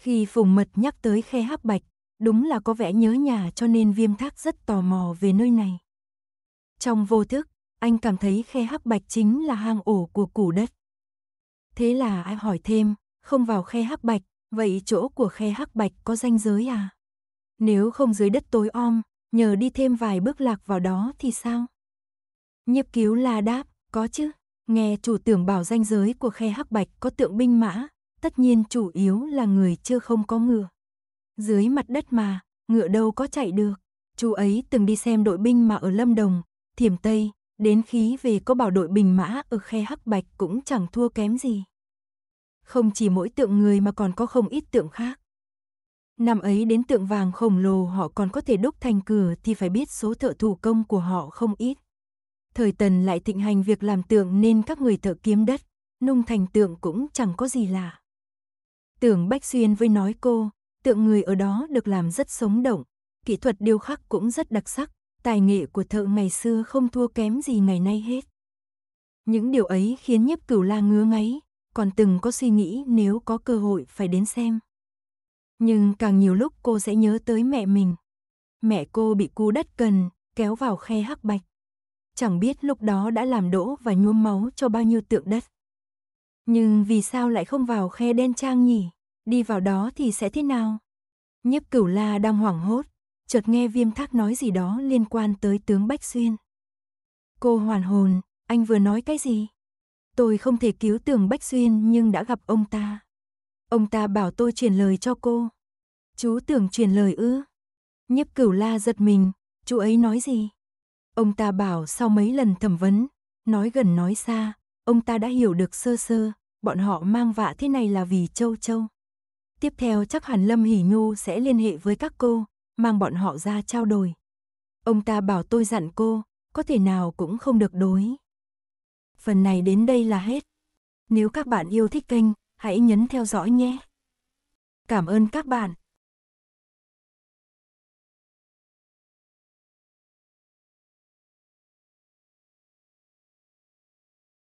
Khi Phùng Mật nhắc tới khe hắc bạch, đúng là có vẻ nhớ nhà cho nên viêm thác rất tò mò về nơi này. Trong vô thức, anh cảm thấy khe hắc bạch chính là hang ổ của củ đất. Thế là ai hỏi thêm, không vào khe hắc bạch, vậy chỗ của khe hắc bạch có ranh giới à? Nếu không dưới đất tối om, nhờ đi thêm vài bước lạc vào đó thì sao? Nhiếp cứu la đáp, có chứ, nghe chủ tưởng bảo danh giới của khe hắc bạch có tượng binh mã, tất nhiên chủ yếu là người chưa không có ngựa. Dưới mặt đất mà, ngựa đâu có chạy được. Chú ấy từng đi xem đội binh mà ở Lâm Đồng, Thiểm Tây, đến khí về có bảo đội bình mã ở khe hắc bạch cũng chẳng thua kém gì. Không chỉ mỗi tượng người mà còn có không ít tượng khác. Năm ấy đến tượng vàng khổng lồ họ còn có thể đúc thành cửa thì phải biết số thợ thủ công của họ không ít thời tần lại thịnh hành việc làm tượng nên các người thợ kiếm đất, nung thành tượng cũng chẳng có gì lạ. Tưởng Bách Xuyên với nói cô, tượng người ở đó được làm rất sống động, kỹ thuật điêu khắc cũng rất đặc sắc, tài nghệ của thợ ngày xưa không thua kém gì ngày nay hết. Những điều ấy khiến nhiếp cửu la ngứa ngáy, còn từng có suy nghĩ nếu có cơ hội phải đến xem. Nhưng càng nhiều lúc cô sẽ nhớ tới mẹ mình. Mẹ cô bị cú đất cần, kéo vào khe hắc bạch chẳng biết lúc đó đã làm đỗ và nhuốm máu cho bao nhiêu tượng đất. Nhưng vì sao lại không vào khe đen trang nhỉ? Đi vào đó thì sẽ thế nào? Nhiếp cửu la đang hoảng hốt, chợt nghe viêm thác nói gì đó liên quan tới tướng Bách Xuyên. Cô hoàn hồn, anh vừa nói cái gì? Tôi không thể cứu tường Bách Xuyên nhưng đã gặp ông ta. Ông ta bảo tôi truyền lời cho cô. Chú tưởng truyền lời ư? Nhiếp cửu la giật mình, chú ấy nói gì? Ông ta bảo sau mấy lần thẩm vấn, nói gần nói xa, ông ta đã hiểu được sơ sơ, bọn họ mang vạ thế này là vì châu châu. Tiếp theo chắc hẳn Lâm Hỷ Nhu sẽ liên hệ với các cô, mang bọn họ ra trao đổi. Ông ta bảo tôi dặn cô, có thể nào cũng không được đối. Phần này đến đây là hết. Nếu các bạn yêu thích kênh, hãy nhấn theo dõi nhé. Cảm ơn các bạn.